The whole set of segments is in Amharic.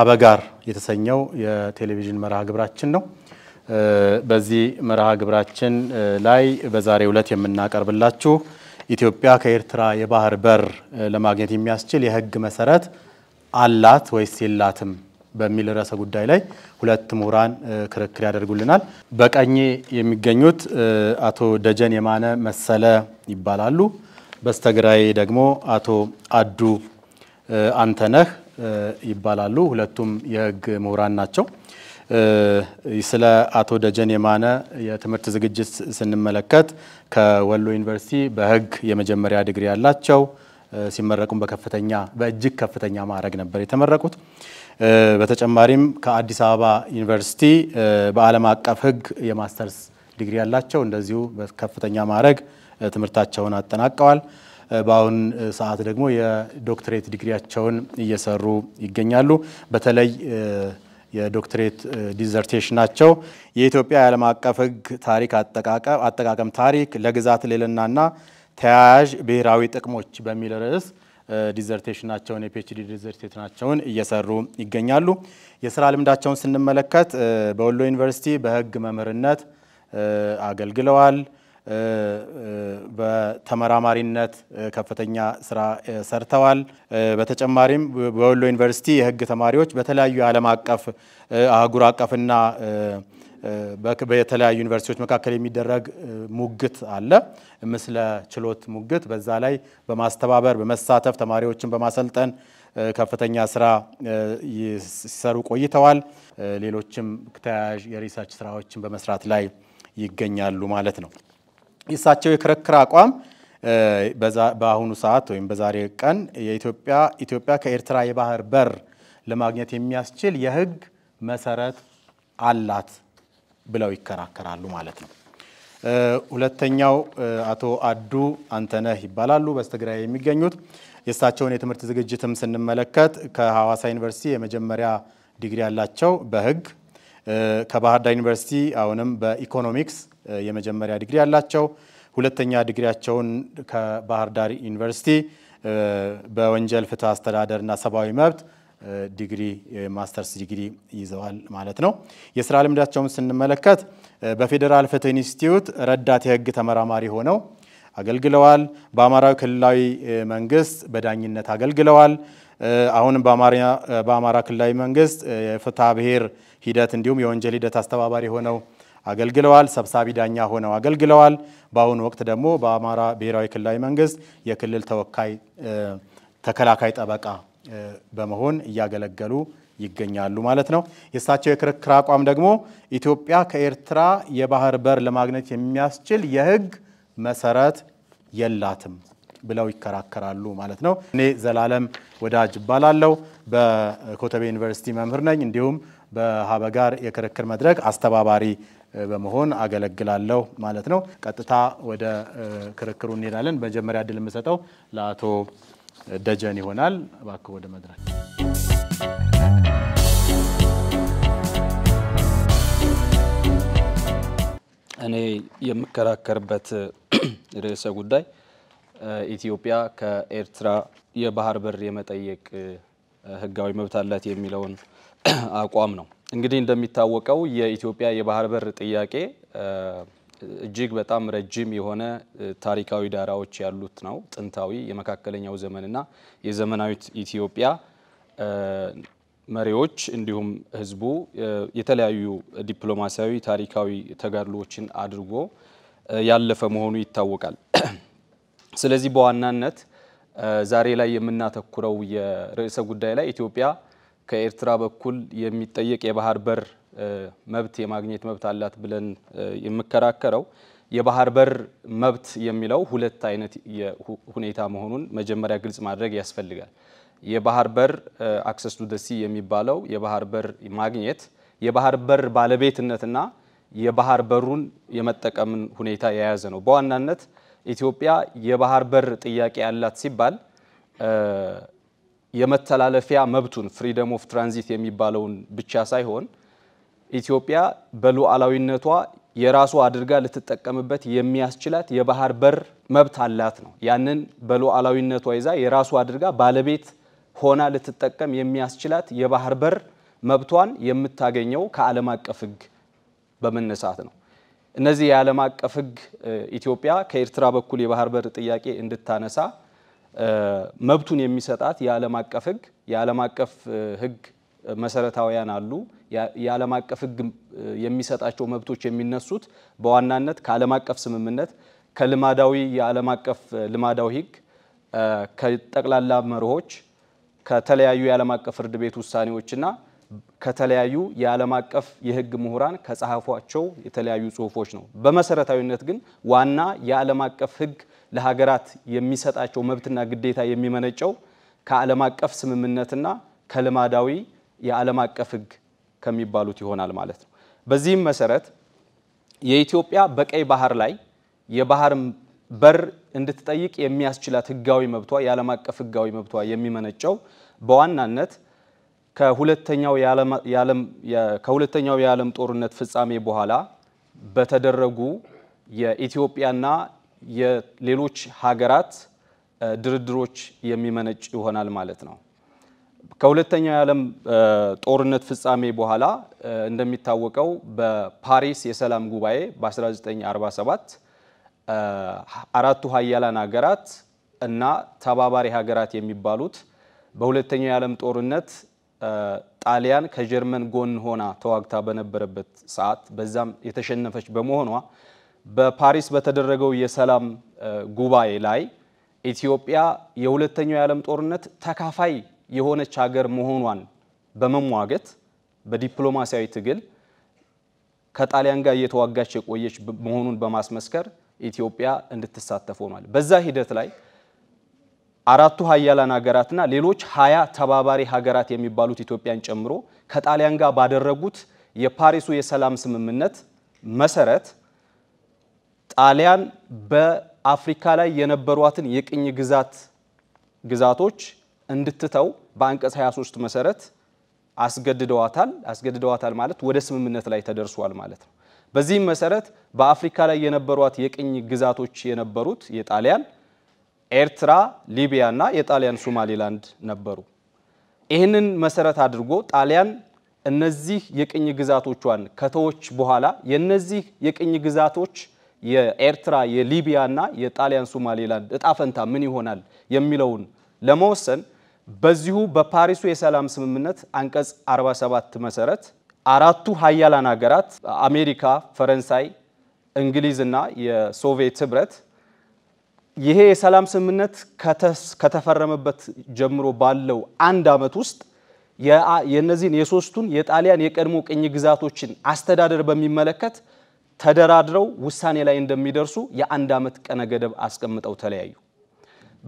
ሀበጋር የተሰኘው የቴሌቪዥን መርሃ ግብራችን ነው። በዚህ መርሃ ግብራችን ላይ በዛሬው ዕለት የምናቀርብላችሁ ኢትዮጵያ ከኤርትራ የባህር በር ለማግኘት የሚያስችል የህግ መሰረት አላት ወይስ የላትም በሚል ርዕሰ ጉዳይ ላይ ሁለት ምሁራን ክርክር ያደርጉልናል። በቀኜ የሚገኙት አቶ ደጀን የማነ መሰለ ይባላሉ። በስተግራዬ ደግሞ አቶ አዱ አንተነህ ይባላሉ። ሁለቱም የህግ ምሁራን ናቸው። ስለ አቶ ደጀን የማነ የትምህርት ዝግጅት ስንመለከት ከወሎ ዩኒቨርሲቲ በህግ የመጀመሪያ ዲግሪ ያላቸው ሲመረቁም በከፍተኛ በእጅግ ከፍተኛ ማዕረግ ነበር የተመረቁት። በተጨማሪም ከአዲስ አበባ ዩኒቨርሲቲ በዓለም አቀፍ ህግ የማስተርስ ዲግሪ ያላቸው እንደዚሁ በከፍተኛ ማዕረግ ትምህርታቸውን አጠናቀዋል። በአሁን ሰዓት ደግሞ የዶክትሬት ዲግሪያቸውን እየሰሩ ይገኛሉ። በተለይ የዶክትሬት ናቸው። የኢትዮጵያ የዓለም አቀፍ ሕግ ታሪክ አጠቃቀም ታሪክ ለግዛት ልዕልናና ተያያዥ ብሔራዊ ጥቅሞች በሚል ርዕስ ዲዘርቴሽናቸውን የፒኤችዲ ዲዘርቴሽናቸውን እየሰሩ ይገኛሉ። የስራ ልምዳቸውን ስንመለከት በወሎ ዩኒቨርሲቲ በህግ መምህርነት አገልግለዋል። በተመራማሪነት ከፍተኛ ስራ ሰርተዋል። በተጨማሪም በወሎ ዩኒቨርሲቲ የህግ ተማሪዎች በተለያዩ የዓለም አቀፍ አህጉር አቀፍና በተለያዩ ዩኒቨርሲቲዎች መካከል የሚደረግ ሙግት አለ። ምስለ ችሎት ሙግት፣ በዛ ላይ በማስተባበር በመሳተፍ ተማሪዎችን በማሰልጠን ከፍተኛ ስራ ሲሰሩ ቆይተዋል። ሌሎችም ተያያዥ የሪሰርች ስራዎችን በመስራት ላይ ይገኛሉ ማለት ነው። የእሳቸው የክርክር አቋም በአሁኑ ሰዓት ወይም በዛሬ ቀን የኢትዮጵያ ኢትዮጵያ ከኤርትራ የባህር በር ለማግኘት የሚያስችል የህግ መሰረት አላት ብለው ይከራከራሉ ማለት ነው። ሁለተኛው አቶ አዱ አንተነህ ይባላሉ። በስተግራይ የሚገኙት የእሳቸውን የትምህርት ዝግጅትም ስንመለከት ከሐዋሳ ዩኒቨርሲቲ የመጀመሪያ ዲግሪ ያላቸው በህግ ከባህር ዳር ዩኒቨርሲቲ አሁንም በኢኮኖሚክስ የመጀመሪያ ዲግሪ ያላቸው ሁለተኛ ዲግሪያቸውን ከባህር ዳር ዩኒቨርሲቲ በወንጀል ፍትህ አስተዳደርና ሰብአዊ መብት ዲግሪ ማስተርስ ዲግሪ ይዘዋል ማለት ነው። የስራ ልምዳቸውን ስንመለከት በፌዴራል ፍትህ ኢንስቲትዩት ረዳት የህግ ተመራማሪ ሆነው አገልግለዋል። በአማራዊ ክልላዊ መንግስት በዳኝነት አገልግለዋል። አሁንም በአማራ ክልላዊ መንግስት የፍትሐ ብሔር ሂደት እንዲሁም የወንጀል ሂደት አስተባባሪ ሆነው አገልግለዋል። ሰብሳቢ ዳኛ ሆነው አገልግለዋል። በአሁኑ ወቅት ደግሞ በአማራ ብሔራዊ ክልላዊ መንግስት የክልል ተወካይ ተከላካይ ጠበቃ በመሆን እያገለገሉ ይገኛሉ ማለት ነው። የእሳቸው የክርክር አቋም ደግሞ ኢትዮጵያ ከኤርትራ የባህር በር ለማግኘት የሚያስችል የህግ መሰረት የላትም ብለው ይከራከራሉ ማለት ነው። እኔ ዘላለም ወዳጅ እባላለሁ። በኮተቤ ዩኒቨርሲቲ መምህር ነኝ። እንዲሁም በሀበጋር የክርክር መድረክ አስተባባሪ በመሆን አገለግላለሁ ማለት ነው። ቀጥታ ወደ ክርክሩ እንሄዳለን። መጀመሪያ እድል የምሰጠው ለአቶ ደጀን ይሆናል። እባክህ ወደ መድረክ እኔ የምከራከርበት ርዕሰ ጉዳይ ኢትዮጵያ ከኤርትራ የባህር በር የመጠየቅ ህጋዊ መብት አላት የሚለውን አቋም ነው። እንግዲህ እንደሚታወቀው የኢትዮጵያ የባህር በር ጥያቄ እጅግ በጣም ረጅም የሆነ ታሪካዊ ዳራዎች ያሉት ነው። ጥንታዊ የመካከለኛው ዘመንና የዘመናዊት ኢትዮጵያ መሪዎች እንዲሁም ሕዝቡ የተለያዩ ዲፕሎማሲያዊ፣ ታሪካዊ ተጋድሎዎችን አድርጎ ያለፈ መሆኑ ይታወቃል። ስለዚህ በዋናነት ዛሬ ላይ የምናተኩረው የርዕሰ ጉዳይ ላይ ኢትዮጵያ ከኤርትራ በኩል የሚጠየቅ የባህር በር መብት የማግኘት መብት አላት ብለን የምከራከረው የባህር በር መብት የሚለው ሁለት አይነት ሁኔታ መሆኑን መጀመሪያ ግልጽ ማድረግ ያስፈልጋል። የባህር በር አክሰስ ቱ ደሲ የሚባለው የባህር በር ማግኘት የባህር በር ባለቤትነትና የባህር በሩን የመጠቀምን ሁኔታ የያዘ ነው። በዋናነት ኢትዮጵያ የባህር በር ጥያቄ ያላት ሲባል የመተላለፊያ መብቱን ፍሪደም ኦፍ ትራንዚት የሚባለውን ብቻ ሳይሆን ኢትዮጵያ በሉዓላዊነቷ የራሱ አድርጋ ልትጠቀምበት የሚያስችላት የባህር በር መብት አላት ነው። ያንን በሉዓላዊነቷ ይዛ የራሱ አድርጋ ባለቤት ሆና ልትጠቀም የሚያስችላት የባህር በር መብቷን የምታገኘው ከዓለም አቀፍ ሕግ በመነሳት ነው። እነዚህ የዓለም አቀፍ ሕግ ኢትዮጵያ ከኤርትራ በኩል የባህር በር ጥያቄ እንድታነሳ መብቱን የሚሰጣት የዓለም አቀፍ ህግ የዓለም አቀፍ ህግ መሰረታውያን አሉ። የዓለም አቀፍ ህግ የሚሰጣቸው መብቶች የሚነሱት በዋናነት ከዓለም አቀፍ ስምምነት፣ ከልማዳዊ የዓለም አቀፍ ልማዳዊ ህግ፣ ከጠቅላላ መርሆች፣ ከተለያዩ የዓለም አቀፍ ፍርድ ቤት ውሳኔዎችና ከተለያዩ የዓለም አቀፍ የህግ ምሁራን ከጸሐፏቸው የተለያዩ ጽሁፎች ነው። በመሰረታዊነት ግን ዋና የዓለም አቀፍ ህግ ለሀገራት የሚሰጣቸው መብትና ግዴታ የሚመነጨው ከዓለም አቀፍ ስምምነትና ከልማዳዊ የዓለም አቀፍ ሕግ ከሚባሉት ይሆናል ማለት ነው። በዚህም መሰረት የኢትዮጵያ በቀይ ባህር ላይ የባህር በር እንድትጠይቅ የሚያስችላት ህጋዊ መብቷ የዓለም አቀፍ ሕጋዊ መብቷ የሚመነጨው በዋናነት ከሁለተኛው የዓለም ጦርነት ፍጻሜ በኋላ በተደረጉ የኢትዮጵያና የሌሎች ሀገራት ድርድሮች የሚመነጭ ይሆናል ማለት ነው። ከሁለተኛው የዓለም ጦርነት ፍጻሜ በኋላ እንደሚታወቀው በፓሪስ የሰላም ጉባኤ በ1947 አራቱ ሀያላን ሀገራት እና ተባባሪ ሀገራት የሚባሉት በሁለተኛው የዓለም ጦርነት ጣሊያን ከጀርመን ጎን ሆና ተዋግታ በነበረበት ሰዓት በዛም የተሸነፈች በመሆኗ በፓሪስ በተደረገው የሰላም ጉባኤ ላይ ኢትዮጵያ የሁለተኛው የዓለም ጦርነት ተካፋይ የሆነች ሀገር መሆኗን በመሟገት በዲፕሎማሲያዊ ትግል ከጣሊያን ጋር እየተዋጋች የቆየች መሆኑን በማስመስከር ኢትዮጵያ እንድትሳተፍ ሆኗል። በዛ ሂደት ላይ አራቱ ሀያላን ሀገራትና ሌሎች ሀያ ተባባሪ ሀገራት የሚባሉት ኢትዮጵያን ጨምሮ ከጣሊያን ጋር ባደረጉት የፓሪሱ የሰላም ስምምነት መሰረት ጣሊያን በአፍሪካ ላይ የነበሯትን የቅኝ ግዛት ግዛቶች እንድትተው በአንቀጽ 23 መሰረት አስገድደዋታል። አስገድደዋታል ማለት ወደ ስምምነት ላይ ተደርሷል ማለት ነው። በዚህም መሰረት በአፍሪካ ላይ የነበሯት የቅኝ ግዛቶች የነበሩት የጣሊያን ኤርትራ፣ ሊቢያ እና የጣሊያን ሶማሌላንድ ነበሩ። ይህንን መሰረት አድርጎ ጣሊያን እነዚህ የቅኝ ግዛቶቿን ከተዎች በኋላ የነዚህ የቅኝ ግዛቶች የኤርትራ የሊቢያና የጣሊያን ሶማሌላንድ እጣፈንታ ምን ይሆናል የሚለውን ለመወሰን በዚሁ በፓሪሱ የሰላም ስምምነት አንቀጽ 47 መሰረት አራቱ ሀያላን ሀገራት አሜሪካ፣ ፈረንሳይ፣ እንግሊዝና የሶቪየት ህብረት ይሄ የሰላም ስምምነት ከተፈረመበት ጀምሮ ባለው አንድ ዓመት ውስጥ የእነዚህን የሶስቱን የጣሊያን የቀድሞ ቅኝ ግዛቶችን አስተዳደር በሚመለከት ተደራድረው ውሳኔ ላይ እንደሚደርሱ የአንድ ዓመት ቀነ ገደብ አስቀምጠው ተለያዩ።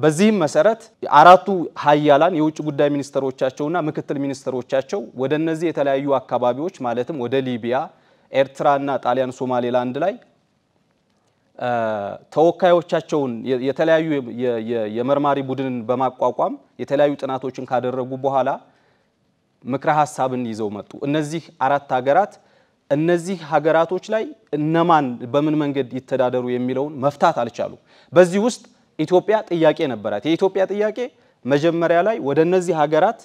በዚህም መሰረት አራቱ ሀያላን የውጭ ጉዳይ ሚኒስትሮቻቸውና ምክትል ሚኒስትሮቻቸው ወደ እነዚህ የተለያዩ አካባቢዎች ማለትም ወደ ሊቢያ፣ ኤርትራና ጣሊያን ሶማሌላንድ ላይ ተወካዮቻቸውን የተለያዩ የመርማሪ ቡድንን በማቋቋም የተለያዩ ጥናቶችን ካደረጉ በኋላ ምክረ ሀሳብን ይዘው መጡ። እነዚህ አራት ሀገራት እነዚህ ሀገራቶች ላይ እነማን በምን መንገድ ይተዳደሩ የሚለውን መፍታት አልቻሉም። በዚህ ውስጥ ኢትዮጵያ ጥያቄ ነበራት። የኢትዮጵያ ጥያቄ መጀመሪያ ላይ ወደ እነዚህ ሀገራት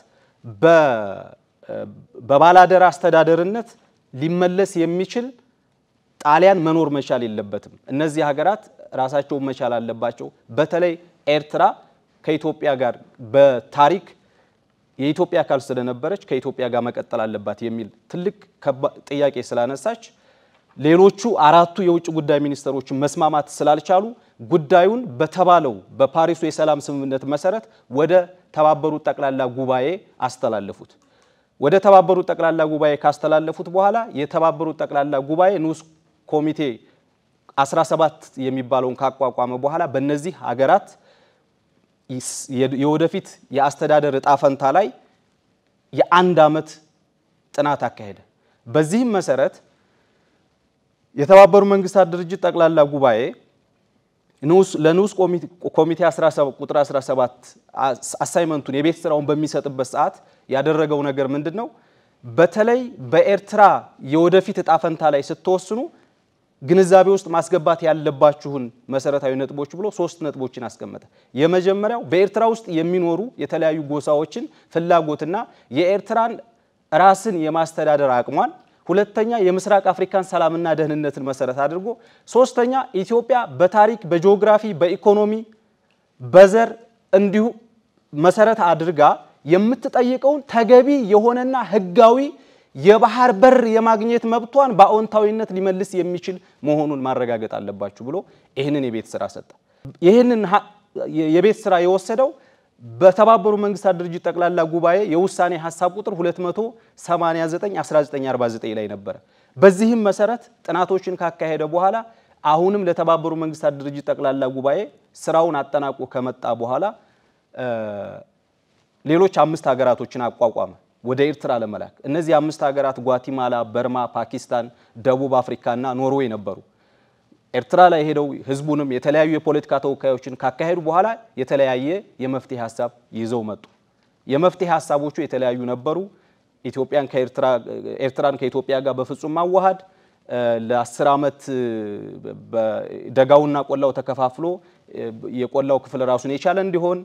በባላደራ አስተዳደርነት ሊመለስ የሚችል ጣሊያን መኖር መቻል የለበትም። እነዚህ ሀገራት ራሳቸውን መቻል አለባቸው። በተለይ ኤርትራ ከኢትዮጵያ ጋር በታሪክ የኢትዮጵያ አካል ስለነበረች ከኢትዮጵያ ጋር መቀጠል አለባት የሚል ትልቅ ጥያቄ ስላነሳች ሌሎቹ አራቱ የውጭ ጉዳይ ሚኒስትሮች መስማማት ስላልቻሉ ጉዳዩን በተባለው በፓሪሱ የሰላም ስምምነት መሰረት ወደ ተባበሩት ጠቅላላ ጉባኤ አስተላለፉት። ወደ ተባበሩት ጠቅላላ ጉባኤ ካስተላለፉት በኋላ የተባበሩት ጠቅላላ ጉባኤ ንዑስ ኮሚቴ 17 የሚባለውን ካቋቋመ በኋላ በእነዚህ ሀገራት የወደፊት የአስተዳደር እጣ ፈንታ ላይ የአንድ ዓመት ጥናት አካሄደ። በዚህም መሰረት የተባበሩ መንግስታት ድርጅት ጠቅላላ ጉባኤ ለንዑስ ኮሚቴ ቁጥር 17 አሳይመንቱን የቤት ስራውን በሚሰጥበት ሰዓት ያደረገው ነገር ምንድን ነው? በተለይ በኤርትራ የወደፊት እጣ ፈንታ ላይ ስትወስኑ ግንዛቤ ውስጥ ማስገባት ያለባችሁን መሰረታዊ ነጥቦች ብሎ ሶስት ነጥቦችን አስቀመጠ። የመጀመሪያው በኤርትራ ውስጥ የሚኖሩ የተለያዩ ጎሳዎችን ፍላጎትና የኤርትራን ራስን የማስተዳደር አቅሟን፣ ሁለተኛ የምስራቅ አፍሪካን ሰላምና ደህንነትን መሰረት አድርጎ፣ ሶስተኛ ኢትዮጵያ በታሪክ በጂኦግራፊ፣ በኢኮኖሚ፣ በዘር እንዲሁ መሰረት አድርጋ የምትጠይቀውን ተገቢ የሆነና ህጋዊ የባህር በር የማግኘት መብቷን በአዎንታዊነት ሊመልስ የሚችል መሆኑን ማረጋገጥ አለባችሁ ብሎ ይህንን የቤት ስራ ሰጠ። ይህንን የቤት ስራ የወሰደው በተባበሩ መንግስታት ድርጅት ጠቅላላ ጉባኤ የውሳኔ ሀሳብ ቁጥር 289 1949 ላይ ነበረ። በዚህም መሰረት ጥናቶችን ካካሄደ በኋላ አሁንም ለተባበሩ መንግስታት ድርጅት ጠቅላላ ጉባኤ ስራውን አጠናቆ ከመጣ በኋላ ሌሎች አምስት ሀገራቶችን አቋቋመ። ወደ ኤርትራ ለመላክ እነዚህ አምስት ሀገራት ጓቲማላ፣ በርማ፣ ፓኪስታን፣ ደቡብ አፍሪካና ኖርዌይ ነበሩ። ኤርትራ ላይ ሄደው ህዝቡንም የተለያዩ የፖለቲካ ተወካዮችን ካካሄዱ በኋላ የተለያየ የመፍትሄ ሀሳብ ይዘው መጡ። የመፍትሄ ሀሳቦቹ የተለያዩ ነበሩ። ኢትዮጵያን ኤርትራን ከኢትዮጵያ ጋር በፍጹም ማዋሃድ፣ ለአስር ዓመት ደጋውና ቆላው ተከፋፍሎ የቆላው ክፍል ራሱን የቻለ እንዲሆን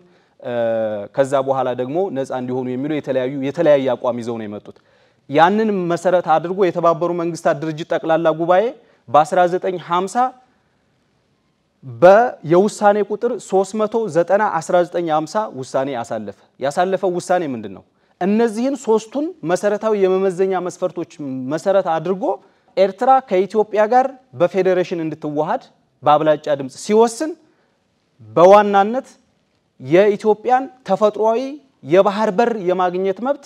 ከዛ በኋላ ደግሞ ነፃ እንዲሆኑ የሚሉ የተለያዩ የተለያየ አቋም ይዘው ነው የመጡት። ያንን መሰረት አድርጎ የተባበሩ መንግስታት ድርጅት ጠቅላላ ጉባኤ በ1950 በየውሳኔ ቁጥር 390/1950 ውሳኔ ያሳለፈ ያሳለፈው ውሳኔ ምንድን ነው? እነዚህን ሶስቱን መሰረታዊ የመመዘኛ መስፈርቶች መሰረት አድርጎ ኤርትራ ከኢትዮጵያ ጋር በፌዴሬሽን እንድትዋሃድ በአብላጫ ድምፅ ሲወስን በዋናነት የኢትዮጵያን ተፈጥሯዊ የባህር በር የማግኘት መብት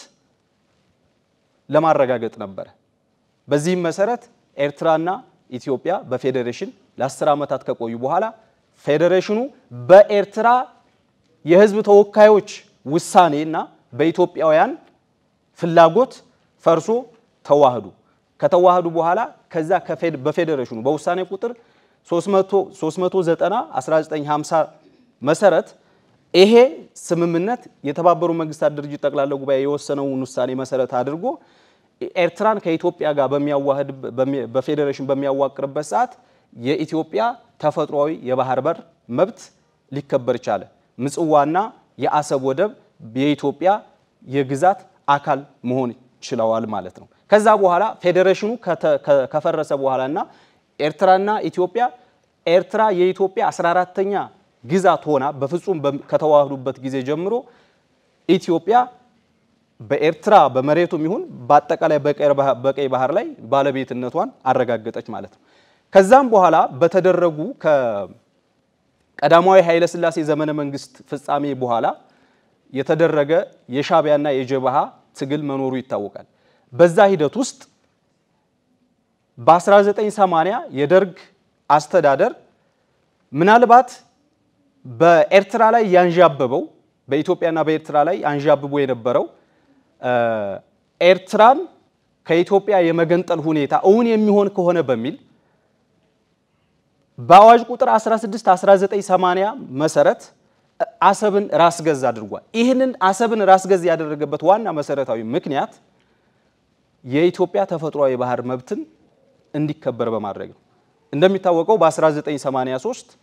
ለማረጋገጥ ነበረ። በዚህም መሰረት ኤርትራና ኢትዮጵያ በፌዴሬሽን ለአስር ዓመታት ከቆዩ በኋላ ፌዴሬሽኑ በኤርትራ የህዝብ ተወካዮች ውሳኔና በኢትዮጵያውያን ፍላጎት ፈርሶ ተዋህዱ። ከተዋህዱ በኋላ ከዛ በፌዴሬሽኑ በውሳኔ ቁጥር 390 1950 መሰረት ይሄ ስምምነት የተባበሩ መንግስታት ድርጅት ጠቅላላ ጉባኤ የወሰነውን ውሳኔ መሰረት አድርጎ ኤርትራን ከኢትዮጵያ ጋር በሚያዋህድ በፌዴሬሽን በሚያዋቅርበት ሰዓት የኢትዮጵያ ተፈጥሯዊ የባህር በር መብት ሊከበር ቻለ። ምጽዋና የአሰብ ወደብ የኢትዮጵያ የግዛት አካል መሆን ችለዋል ማለት ነው። ከዛ በኋላ ፌዴሬሽኑ ከፈረሰ በኋላና ኤርትራና ኢትዮጵያ ኤርትራ የኢትዮጵያ 14ተኛ ግዛት ሆና በፍጹም ከተዋህዱበት ጊዜ ጀምሮ ኢትዮጵያ በኤርትራ በመሬቱም ይሁን በአጠቃላይ በቀይ ባህር ላይ ባለቤትነቷን አረጋገጠች ማለት ነው። ከዛም በኋላ በተደረጉ ከቀዳማዊ ኃይለስላሴ ዘመነ መንግስት ፍጻሜ በኋላ የተደረገ የሻቢያና የጀብሃ ትግል መኖሩ ይታወቃል። በዛ ሂደት ውስጥ በ1980 የደርግ አስተዳደር ምናልባት በኤርትራ ላይ ያንዣበበው በኢትዮጵያና በኤርትራ ላይ አንዣብቦ የነበረው ኤርትራን ከኢትዮጵያ የመገንጠል ሁኔታ እውን የሚሆን ከሆነ በሚል በአዋጅ ቁጥር 16 1980 መሰረት አሰብን ራስ ገዝ አድርጓል። ይህንን አሰብን ራስ ገዝ ያደረገበት ዋና መሰረታዊ ምክንያት የኢትዮጵያ ተፈጥሯዊ የባህር መብትን እንዲከበር በማድረግ ነው። እንደሚታወቀው በ1983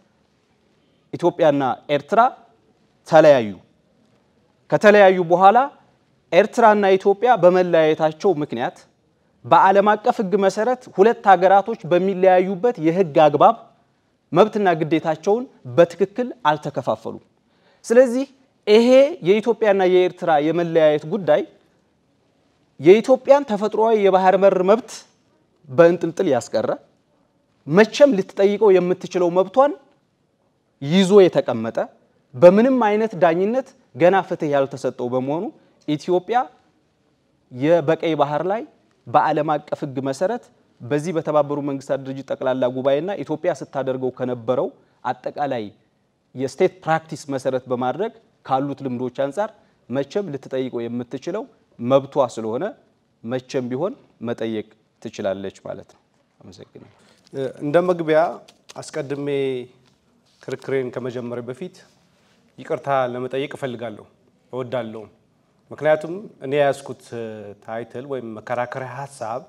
ኢትዮጵያና ኤርትራ ተለያዩ። ከተለያዩ በኋላ ኤርትራና ኢትዮጵያ በመለያየታቸው ምክንያት በዓለም አቀፍ ሕግ መሰረት ሁለት ሀገራቶች በሚለያዩበት የሕግ አግባብ መብትና ግዴታቸውን በትክክል አልተከፋፈሉም። ስለዚህ ይሄ የኢትዮጵያና የኤርትራ የመለያየት ጉዳይ የኢትዮጵያን ተፈጥሯዊ የባህር በር መብት በእንጥልጥል ያስቀረ መቼም ልትጠይቀው የምትችለው መብቷን ይዞ የተቀመጠ በምንም አይነት ዳኝነት ገና ፍትህ ያልተሰጠው በመሆኑ ኢትዮጵያ በቀይ ባህር ላይ በዓለም አቀፍ ህግ መሰረት በዚህ በተባበሩ መንግስታት ድርጅት ጠቅላላ ጉባኤና ኢትዮጵያ ስታደርገው ከነበረው አጠቃላይ የስቴት ፕራክቲስ መሰረት በማድረግ ካሉት ልምዶች አንጻር መቼም ልትጠይቀው የምትችለው መብቷ ስለሆነ መቼም ቢሆን መጠየቅ ትችላለች ማለት ነው። አመሰግናለሁ። እንደ መግቢያ አስቀድሜ ክርክሬን ከመጀመር በፊት ይቅርታ ለመጠየቅ እፈልጋለሁ እወዳለሁ። ምክንያቱም እኔ የያዝኩት ታይትል ወይም መከራከሪያ ሀሳብ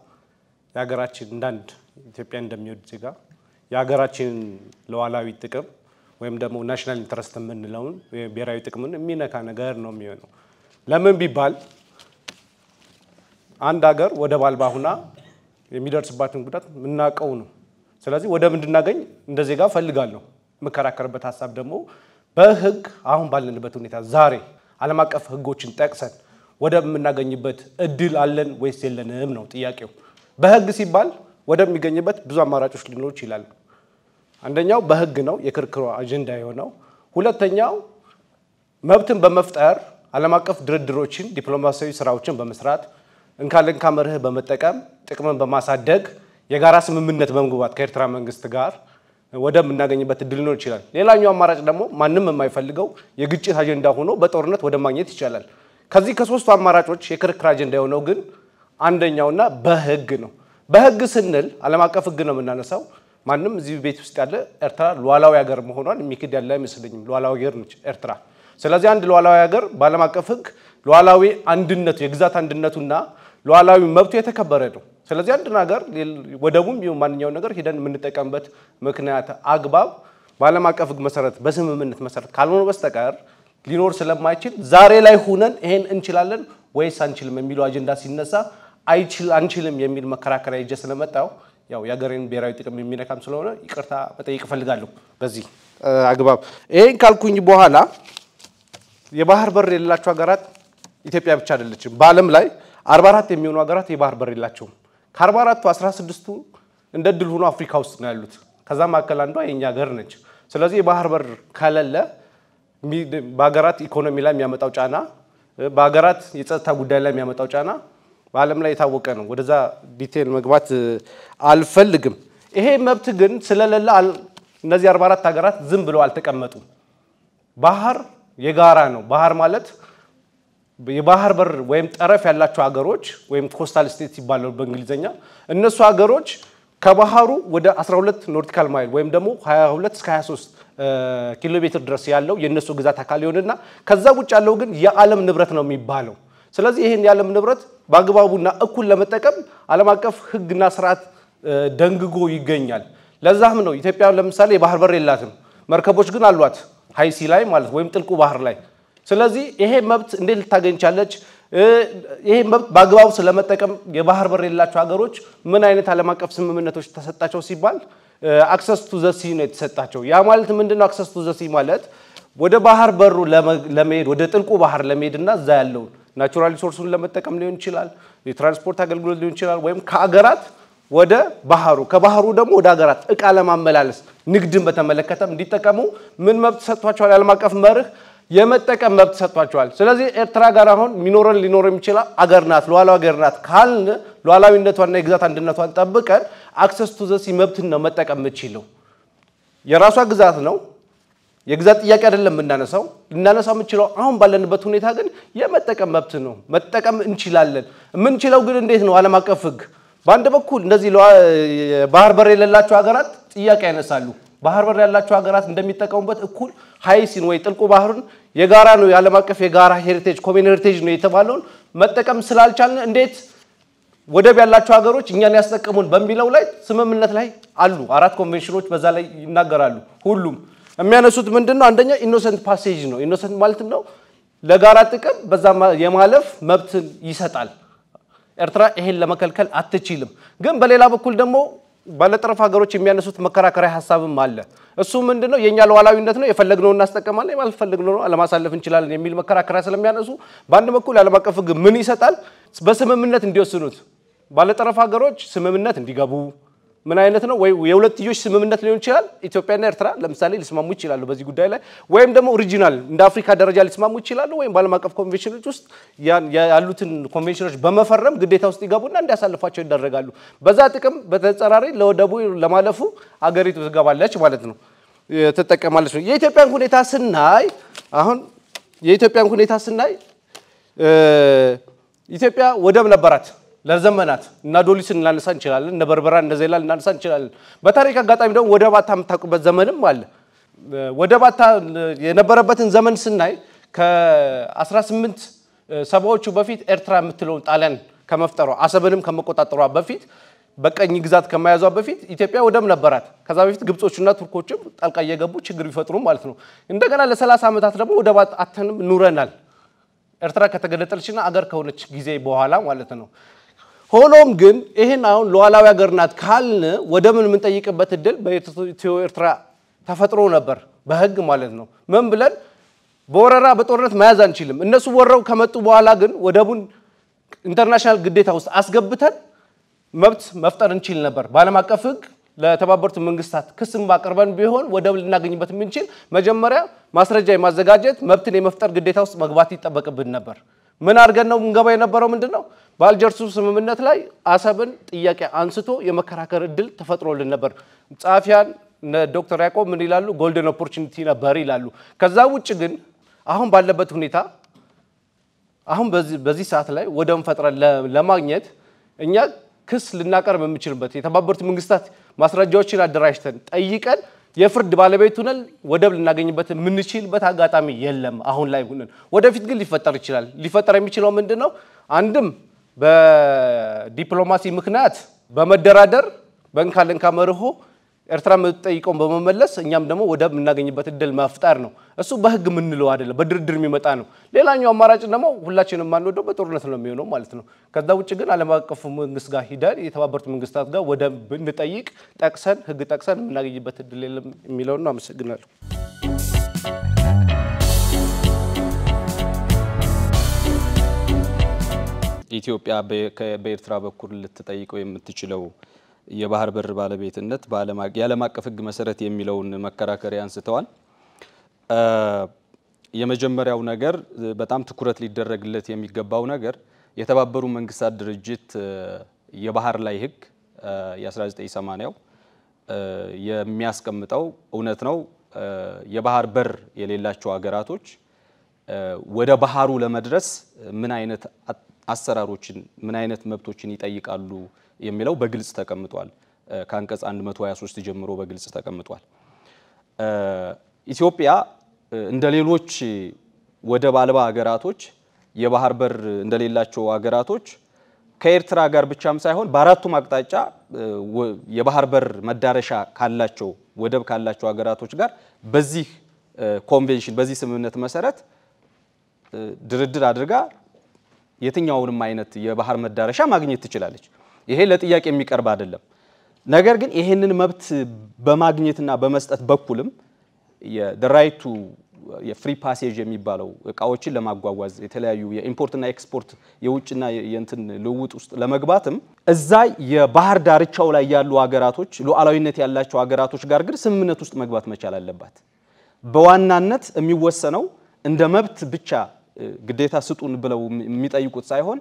የሀገራችን እንዳንድ ኢትዮጵያ እንደሚወድ ዜጋ የሀገራችንን ለዋላዊ ጥቅም ወይም ደግሞ ናሽናል ኢንትረስት የምንለውን ብሔራዊ ጥቅምን የሚነካ ነገር ነው የሚሆነው። ለምን ቢባል አንድ ሀገር ወደብ አልባ ሁና የሚደርስባትን ጉዳት የምናውቀው ነው። ስለዚህ ወደብ እንድናገኝ እንደ ዜጋ እፈልጋለሁ። የምከራከርበት ሀሳብ ደግሞ በህግ አሁን ባለንበት ሁኔታ ዛሬ ዓለም አቀፍ ህጎችን ጠቅሰን ወደብ የምናገኝበት እድል አለን ወይስ የለንም ነው ጥያቄው። በህግ ሲባል ወደብ የሚገኝበት ብዙ አማራጮች ሊኖሩ ይችላሉ። አንደኛው በህግ ነው የክርክሩ አጀንዳ የሆነው። ሁለተኛው መብትን በመፍጠር ዓለም አቀፍ ድርድሮችን፣ ዲፕሎማሲያዊ ስራዎችን በመስራት እንካልንካ መርህ በመጠቀም ጥቅምን በማሳደግ የጋራ ስምምነት በመግባት ከኤርትራ መንግስት ጋር ወደብ የምናገኝበት እድል ሊኖር ይችላል። ሌላኛው አማራጭ ደግሞ ማንም የማይፈልገው የግጭት አጀንዳ ሆኖ በጦርነት ወደ ማግኘት ይቻላል። ከዚህ ከሶስቱ አማራጮች የክርክር አጀንዳ የሆነው ግን አንደኛውና በህግ ነው። በህግ ስንል ዓለም አቀፍ ህግ ነው የምናነሳው። ማንም እዚህ ቤት ውስጥ ያለ ኤርትራ ሉዓላዊ ሀገር መሆኗን የሚክድ ያለ አይመስለኝም። ሉዓላዊ ሀገር ነች ኤርትራ። ስለዚህ አንድ ሉዓላዊ ሀገር በዓለም አቀፍ ህግ ሉዓላዊ አንድነቱ የግዛት አንድነቱና ሉዓላዊ መብቱ የተከበረ ነው። ስለዚህ አንድ ነገር ወደቡም ቢሆን ማንኛውም ነገር ሂደን የምንጠቀምበት ምክንያት አግባብ በዓለም አቀፍ ሕግ መሰረት በስምምነት መሰረት ካልሆነ በስተቀር ሊኖር ስለማይችል ዛሬ ላይ ሁነን ይሄን እንችላለን ወይስ አንችልም የሚለው አጀንዳ ሲነሳ አይችል አንችልም የሚል መከራከሪያ ይዤ ስለመጣው ያው የሀገሬን ብሔራዊ ጥቅም የሚነካም ስለሆነ ይቅርታ መጠየቅ እፈልጋለሁ። በዚህ አግባብ ይሄን ካልኩኝ በኋላ የባህር በር የሌላቸው ሀገራት ኢትዮጵያ ብቻ አይደለችም። በዓለም ላይ 44 የሚሆኑ ሀገራት የባህር በር የላቸውም። ከአርባ አራቱ አስራ ስድስቱ እንደ ድል ሆኖ አፍሪካ ውስጥ ነው ያሉት። ከዛ መካከል አንዷ የእኛ ሀገር ነች። ስለዚህ የባህር በር ከሌለ በሀገራት ኢኮኖሚ ላይ የሚያመጣው ጫና፣ በሀገራት የጸጥታ ጉዳይ ላይ የሚያመጣው ጫና በዓለም ላይ የታወቀ ነው። ወደዛ ዲቴል መግባት አልፈልግም። ይሄ መብት ግን ስለሌለ እነዚህ 44 ሀገራት ዝም ብለው አልተቀመጡም። ባህር የጋራ ነው። ባህር ማለት የባህር በር ወይም ጠረፍ ያላቸው ሀገሮች ወይም ኮስታል ስቴት ይባላሉ በእንግሊዝኛ። እነሱ ሀገሮች ከባህሩ ወደ 12 ኖርቲካል ማይል ወይም ደግሞ 22 እስከ 23 ኪሎ ሜትር ድረስ ያለው የእነሱ ግዛት አካል ይሆንና ከዛ ውጭ ያለው ግን የዓለም ንብረት ነው የሚባለው። ስለዚህ ይህን የዓለም ንብረት በአግባቡና እኩል ለመጠቀም ዓለም አቀፍ ሕግና ስርዓት ደንግጎ ይገኛል። ለዛም ነው ኢትዮጵያ ለምሳሌ የባህር በር የላትም፣ መርከቦች ግን አሏት፣ ሀይሲ ላይ ማለት ወይም ጥልቁ ባህር ላይ ስለዚህ ይሄ መብት እንዴት ልታገኝ ቻለች? ይሄ መብት በአግባቡ ስለመጠቀም የባህር በር የሌላቸው ሀገሮች ምን አይነት ዓለም አቀፍ ስምምነቶች ተሰጣቸው ሲባል አክሰስ ቱ ዘሲ ነው የተሰጣቸው። ያ ማለት ምንድን ነው? አክሰስ ቱ ዘሲ ማለት ወደ ባህር በሩ ለመሄድ ወደ ጥልቁ ባህር ለመሄድ እና እዛ ያለውን ናቹራል ሪሶርሱን ለመጠቀም ሊሆን ይችላል፣ የትራንስፖርት አገልግሎት ሊሆን ይችላል፣ ወይም ከአገራት ወደ ባህሩ ከባህሩ ደግሞ ወደ ሀገራት እቃ ለማመላለስ ንግድን በተመለከተም እንዲጠቀሙ ምን መብት ሰጥቷቸዋል? የዓለም አቀፍ መርህ የመጠቀም መብት ሰጥቷቸዋል። ስለዚህ ኤርትራ ጋር አሁን ሚኖረን ሊኖር የሚችል አገር ናት፣ ሉዓላዊ አገር ናት ካልን ሉዓላዊነቷና የግዛት አንድነቷን ጠብቀን አክሰስ ቱ ዘሲ መብትን ነው መጠቀም የምችለው። የራሷ ግዛት ነው። የግዛት ጥያቄ አይደለም የምናነሳው። ልናነሳው የምችለው አሁን ባለንበት ሁኔታ ግን የመጠቀም መብት ነው። መጠቀም እንችላለን። የምንችለው ግን እንዴት ነው? ዓለም አቀፍ ህግ በአንድ በኩል እነዚህ ባህር በር የሌላቸው ሀገራት ጥያቄ ያነሳሉ። ባህር በር ያላቸው ሀገራት እንደሚጠቀሙበት እኩል ሀይሲን ወይ ጥልቁ ባህሩን የጋራ ነው የዓለም አቀፍ የጋራ ሄሪቴጅ ኮሜን ሄሪቴጅ ነው የተባለውን መጠቀም ስላልቻልን እንዴት ወደብ ያላቸው ሀገሮች እኛን ያስጠቀሙን በሚለው ላይ ስምምነት ላይ አሉ። አራት ኮንቬንሽኖች በዛ ላይ ይናገራሉ። ሁሉም የሚያነሱት ምንድን ነው? አንደኛ ኢኖሰንት ፓሴጅ ነው። ኢኖሰንት ማለትም ነው ለጋራ ጥቅም በዛ የማለፍ መብትን ይሰጣል። ኤርትራ ይሄን ለመከልከል አትችልም። ግን በሌላ በኩል ደግሞ ባለጠረፍ ሀገሮች የሚያነሱት መከራከሪያ ሀሳብም አለ። እሱ ምንድን ነው? የእኛ ሉዓላዊነት ነው፣ የፈለግነውን እናስጠቀማለን፣ የማልፈለግነው አለማሳለፍ እንችላለን የሚል መከራከሪያ ስለሚያነሱ በአንድ በኩል የዓለም አቀፍ ሕግ ምን ይሰጣል? በስምምነት እንዲወስኑት ባለጠረፍ ሀገሮች ስምምነት እንዲገቡ ምን አይነት ነው? ወይ የሁለትዮሽ ስምምነት ሊሆን ይችላል። ኢትዮጵያና ኤርትራ ለምሳሌ ሊስማሙ ይችላሉ በዚህ ጉዳይ ላይ ወይም ደግሞ ኦሪጂናል እንደ አፍሪካ ደረጃ ሊስማሙ ይችላሉ። ወይም በዓለም አቀፍ ኮንቬንሽኖች ውስጥ ያሉትን ኮንቬንሽኖች በመፈረም ግዴታ ውስጥ ይገቡና እንዲያሳልፏቸው ይደረጋሉ። በዛ ጥቅም በተጸራሪ ለወደቡ ለማለፉ አገሪቱ ትገባለች ማለት ነው፣ ትጠቀማለች ነው። የኢትዮጵያን ሁኔታ ስናይ አሁን የኢትዮጵያን ሁኔታ ስናይ ኢትዮጵያ ወደብ ነበራት ለዘመናት እና ዶሊስን እናነሳ እንችላለን፣ እነ በርበራ እነ እናነሳ እንችላለን። በታሪክ አጋጣሚ ደግሞ ወደ ባታ የምታውቁበት ዘመንም አለ። ወደ ባታ የነበረበትን ዘመን ስናይ ከ18 ሰባዎቹ በፊት ኤርትራ የምትለውን ጣሊያን ከመፍጠሯ አሰብንም ከመቆጣጠሯ በፊት በቀኝ ግዛት ከመያዟ በፊት ኢትዮጵያ ወደብ ነበራት። ከዛ በፊት ግብጾቹና ቱርኮችም ጣልቃ እየገቡ ችግር ቢፈጥሩ ማለት ነው። እንደገና ለ30 ዓመታት ደግሞ ወደብ አተንም ኑረናል። ኤርትራ ከተገነጠለችና አገር ከሆነች ጊዜ በኋላ ማለት ነው። ሆኖም ግን ይህን አሁን ሉዓላዊ ሀገር ናት ካልን ወደ ምን የምንጠይቅበት እድል በኢትዮ ኤርትራ ተፈጥሮ ነበር፣ በህግ ማለት ነው። ምን ብለን በወረራ በጦርነት መያዝ አንችልም። እነሱ ወረው ከመጡ በኋላ ግን ወደቡን ኢንተርናሽናል ግዴታ ውስጥ አስገብተን መብት መፍጠር እንችል ነበር። በዓለም አቀፍ ህግ ለተባበሩት መንግስታት ክስም ባቀርበን ቢሆን ወደብ ልናገኝበት የምንችል መጀመሪያ ማስረጃ የማዘጋጀት መብትን የመፍጠር ግዴታ ውስጥ መግባት ይጠበቅብን ነበር። ምን አድርገን ነው ምንገባ የነበረው? ምንድን ነው በአልጀርሱ ስምምነት ላይ አሰብን ጥያቄ አንስቶ የመከራከር እድል ተፈጥሮልን ነበር። ጸሐፊያን ዶክተር ያዕቆብ ምን ይላሉ? ጎልደን ኦፖርቹኒቲ ነበር ይላሉ። ከዛ ውጭ ግን አሁን ባለበት ሁኔታ አሁን በዚህ ሰዓት ላይ ወደ ፈጥረን ለማግኘት እኛ ክስ ልናቀርብ የምንችልበት የተባበሩት መንግስታት ማስረጃዎችን አደራጅተን ጠይቀን የፍርድ ባለቤት ሁነን ወደብ ልናገኝበት የምንችልበት አጋጣሚ የለም። አሁን ላይ ሁነን ወደፊት ግን ሊፈጠር ይችላል። ሊፈጠር የሚችለው ምንድን ነው? አንድም በዲፕሎማሲ ምክንያት በመደራደር በእንካ ልንካ መርሆ ኤርትራ የምትጠይቀውን በመመለስ እኛም ደግሞ ወደ የምናገኝበት እድል መፍጠር ነው። እሱ በህግ የምንለው አይደለም፣ በድርድር የሚመጣ ነው። ሌላኛው አማራጭ ደግሞ ሁላችንም የማንወደው በጦርነት ነው የሚሆነው ማለት ነው። ከዛ ውጭ ግን ዓለም አቀፉ መንግስት ጋር ሂደን የተባበሩት መንግስታት ጋር ወደ ብንጠይቅ ጠቅሰን ህግ ጠቅሰን የምናገኝበት እድል የለም የሚለው ነው። አመሰግናለሁ። ኢትዮጵያ በኤርትራ በኩል ልትጠይቀው የምትችለው የባህር በር ባለቤትነት የዓለም አቀፍ ሕግ መሰረት የሚለውን መከራከሪያ አንስተዋል። የመጀመሪያው ነገር በጣም ትኩረት ሊደረግለት የሚገባው ነገር የተባበሩ መንግስታት ድርጅት የባህር ላይ ሕግ የ1980ው የሚያስቀምጠው እውነት ነው። የባህር በር የሌላቸው ሀገራቶች ወደ ባህሩ ለመድረስ ምን አይነት አሰራሮችን ምን አይነት መብቶችን ይጠይቃሉ የሚለው በግልጽ ተቀምጧል። ከአንቀጽ 123 ጀምሮ በግልጽ ተቀምጧል። ኢትዮጵያ እንደ ሌሎች ወደብ አልባ ሀገራቶች የባህር በር እንደሌላቸው ሀገራቶች ከኤርትራ ጋር ብቻም ሳይሆን በአራቱም አቅጣጫ የባህር በር መዳረሻ ካላቸው ወደብ ካላቸው ሀገራቶች ጋር በዚህ ኮንቬንሽን በዚህ ስምምነት መሰረት ድርድር አድርጋ የትኛውንም አይነት የባህር መዳረሻ ማግኘት ትችላለች። ይሄ ለጥያቄ የሚቀርብ አይደለም። ነገር ግን ይሄንን መብት በማግኘትና በመስጠት በኩልም የራይቱ የፍሪ ፓሴጅ የሚባለው እቃዎችን ለማጓጓዝ የተለያዩ የኢምፖርትና ኤክስፖርት የውጭና የእንትን ልውውጥ ውስጥ ለመግባትም እዛ የባህር ዳርቻው ላይ ያሉ ሀገራቶች ሉዓላዊነት ያላቸው ሀገራቶች ጋር ግን ስምምነት ውስጥ መግባት መቻል አለባት። በዋናነት የሚወሰነው እንደ መብት ብቻ ግዴታ ስጡን ብለው የሚጠይቁት ሳይሆን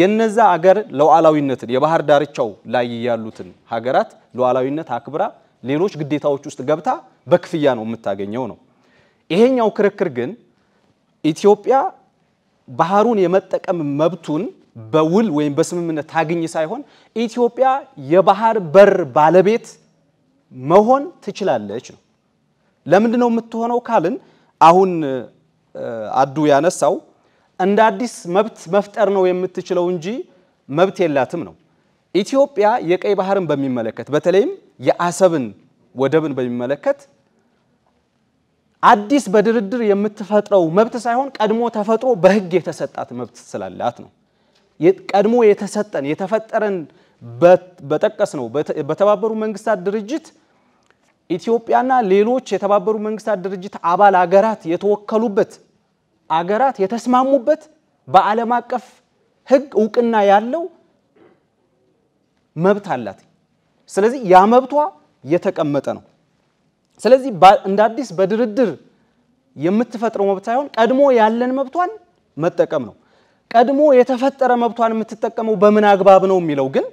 የነዛ አገር ሉዓላዊነትን የባህር ዳርቻው ላይ ያሉትን ሀገራት ሉዓላዊነት አክብራ ሌሎች ግዴታዎች ውስጥ ገብታ በክፍያ ነው የምታገኘው ነው። ይሄኛው ክርክር ግን ኢትዮጵያ ባህሩን የመጠቀም መብቱን በውል ወይም በስምምነት ታግኝ ሳይሆን ኢትዮጵያ የባህር በር ባለቤት መሆን ትችላለች ነው። ለምንድን ነው የምትሆነው ካልን አሁን አዱ ያነሳው እንደ አዲስ መብት መፍጠር ነው የምትችለው እንጂ መብት የላትም ነው። ኢትዮጵያ የቀይ ባህርን በሚመለከት በተለይም የአሰብን ወደብን በሚመለከት አዲስ በድርድር የምትፈጥረው መብት ሳይሆን ቀድሞ ተፈጥሮ በሕግ የተሰጣት መብት ስላላት ነው። ቀድሞ የተሰጠን የተፈጠረን በጠቀስ ነው በተባበሩ መንግስታት ድርጅት ኢትዮጵያና ሌሎች የተባበሩ መንግስታት ድርጅት አባል አገራት የተወከሉበት አገራት የተስማሙበት በዓለም አቀፍ ህግ እውቅና ያለው መብት አላት። ስለዚህ ያ መብቷ የተቀመጠ ነው። ስለዚህ እንደ አዲስ በድርድር የምትፈጥረው መብት ሳይሆን ቀድሞ ያለን መብቷን መጠቀም ነው። ቀድሞ የተፈጠረ መብቷን የምትጠቀመው በምን አግባብ ነው የሚለው ግን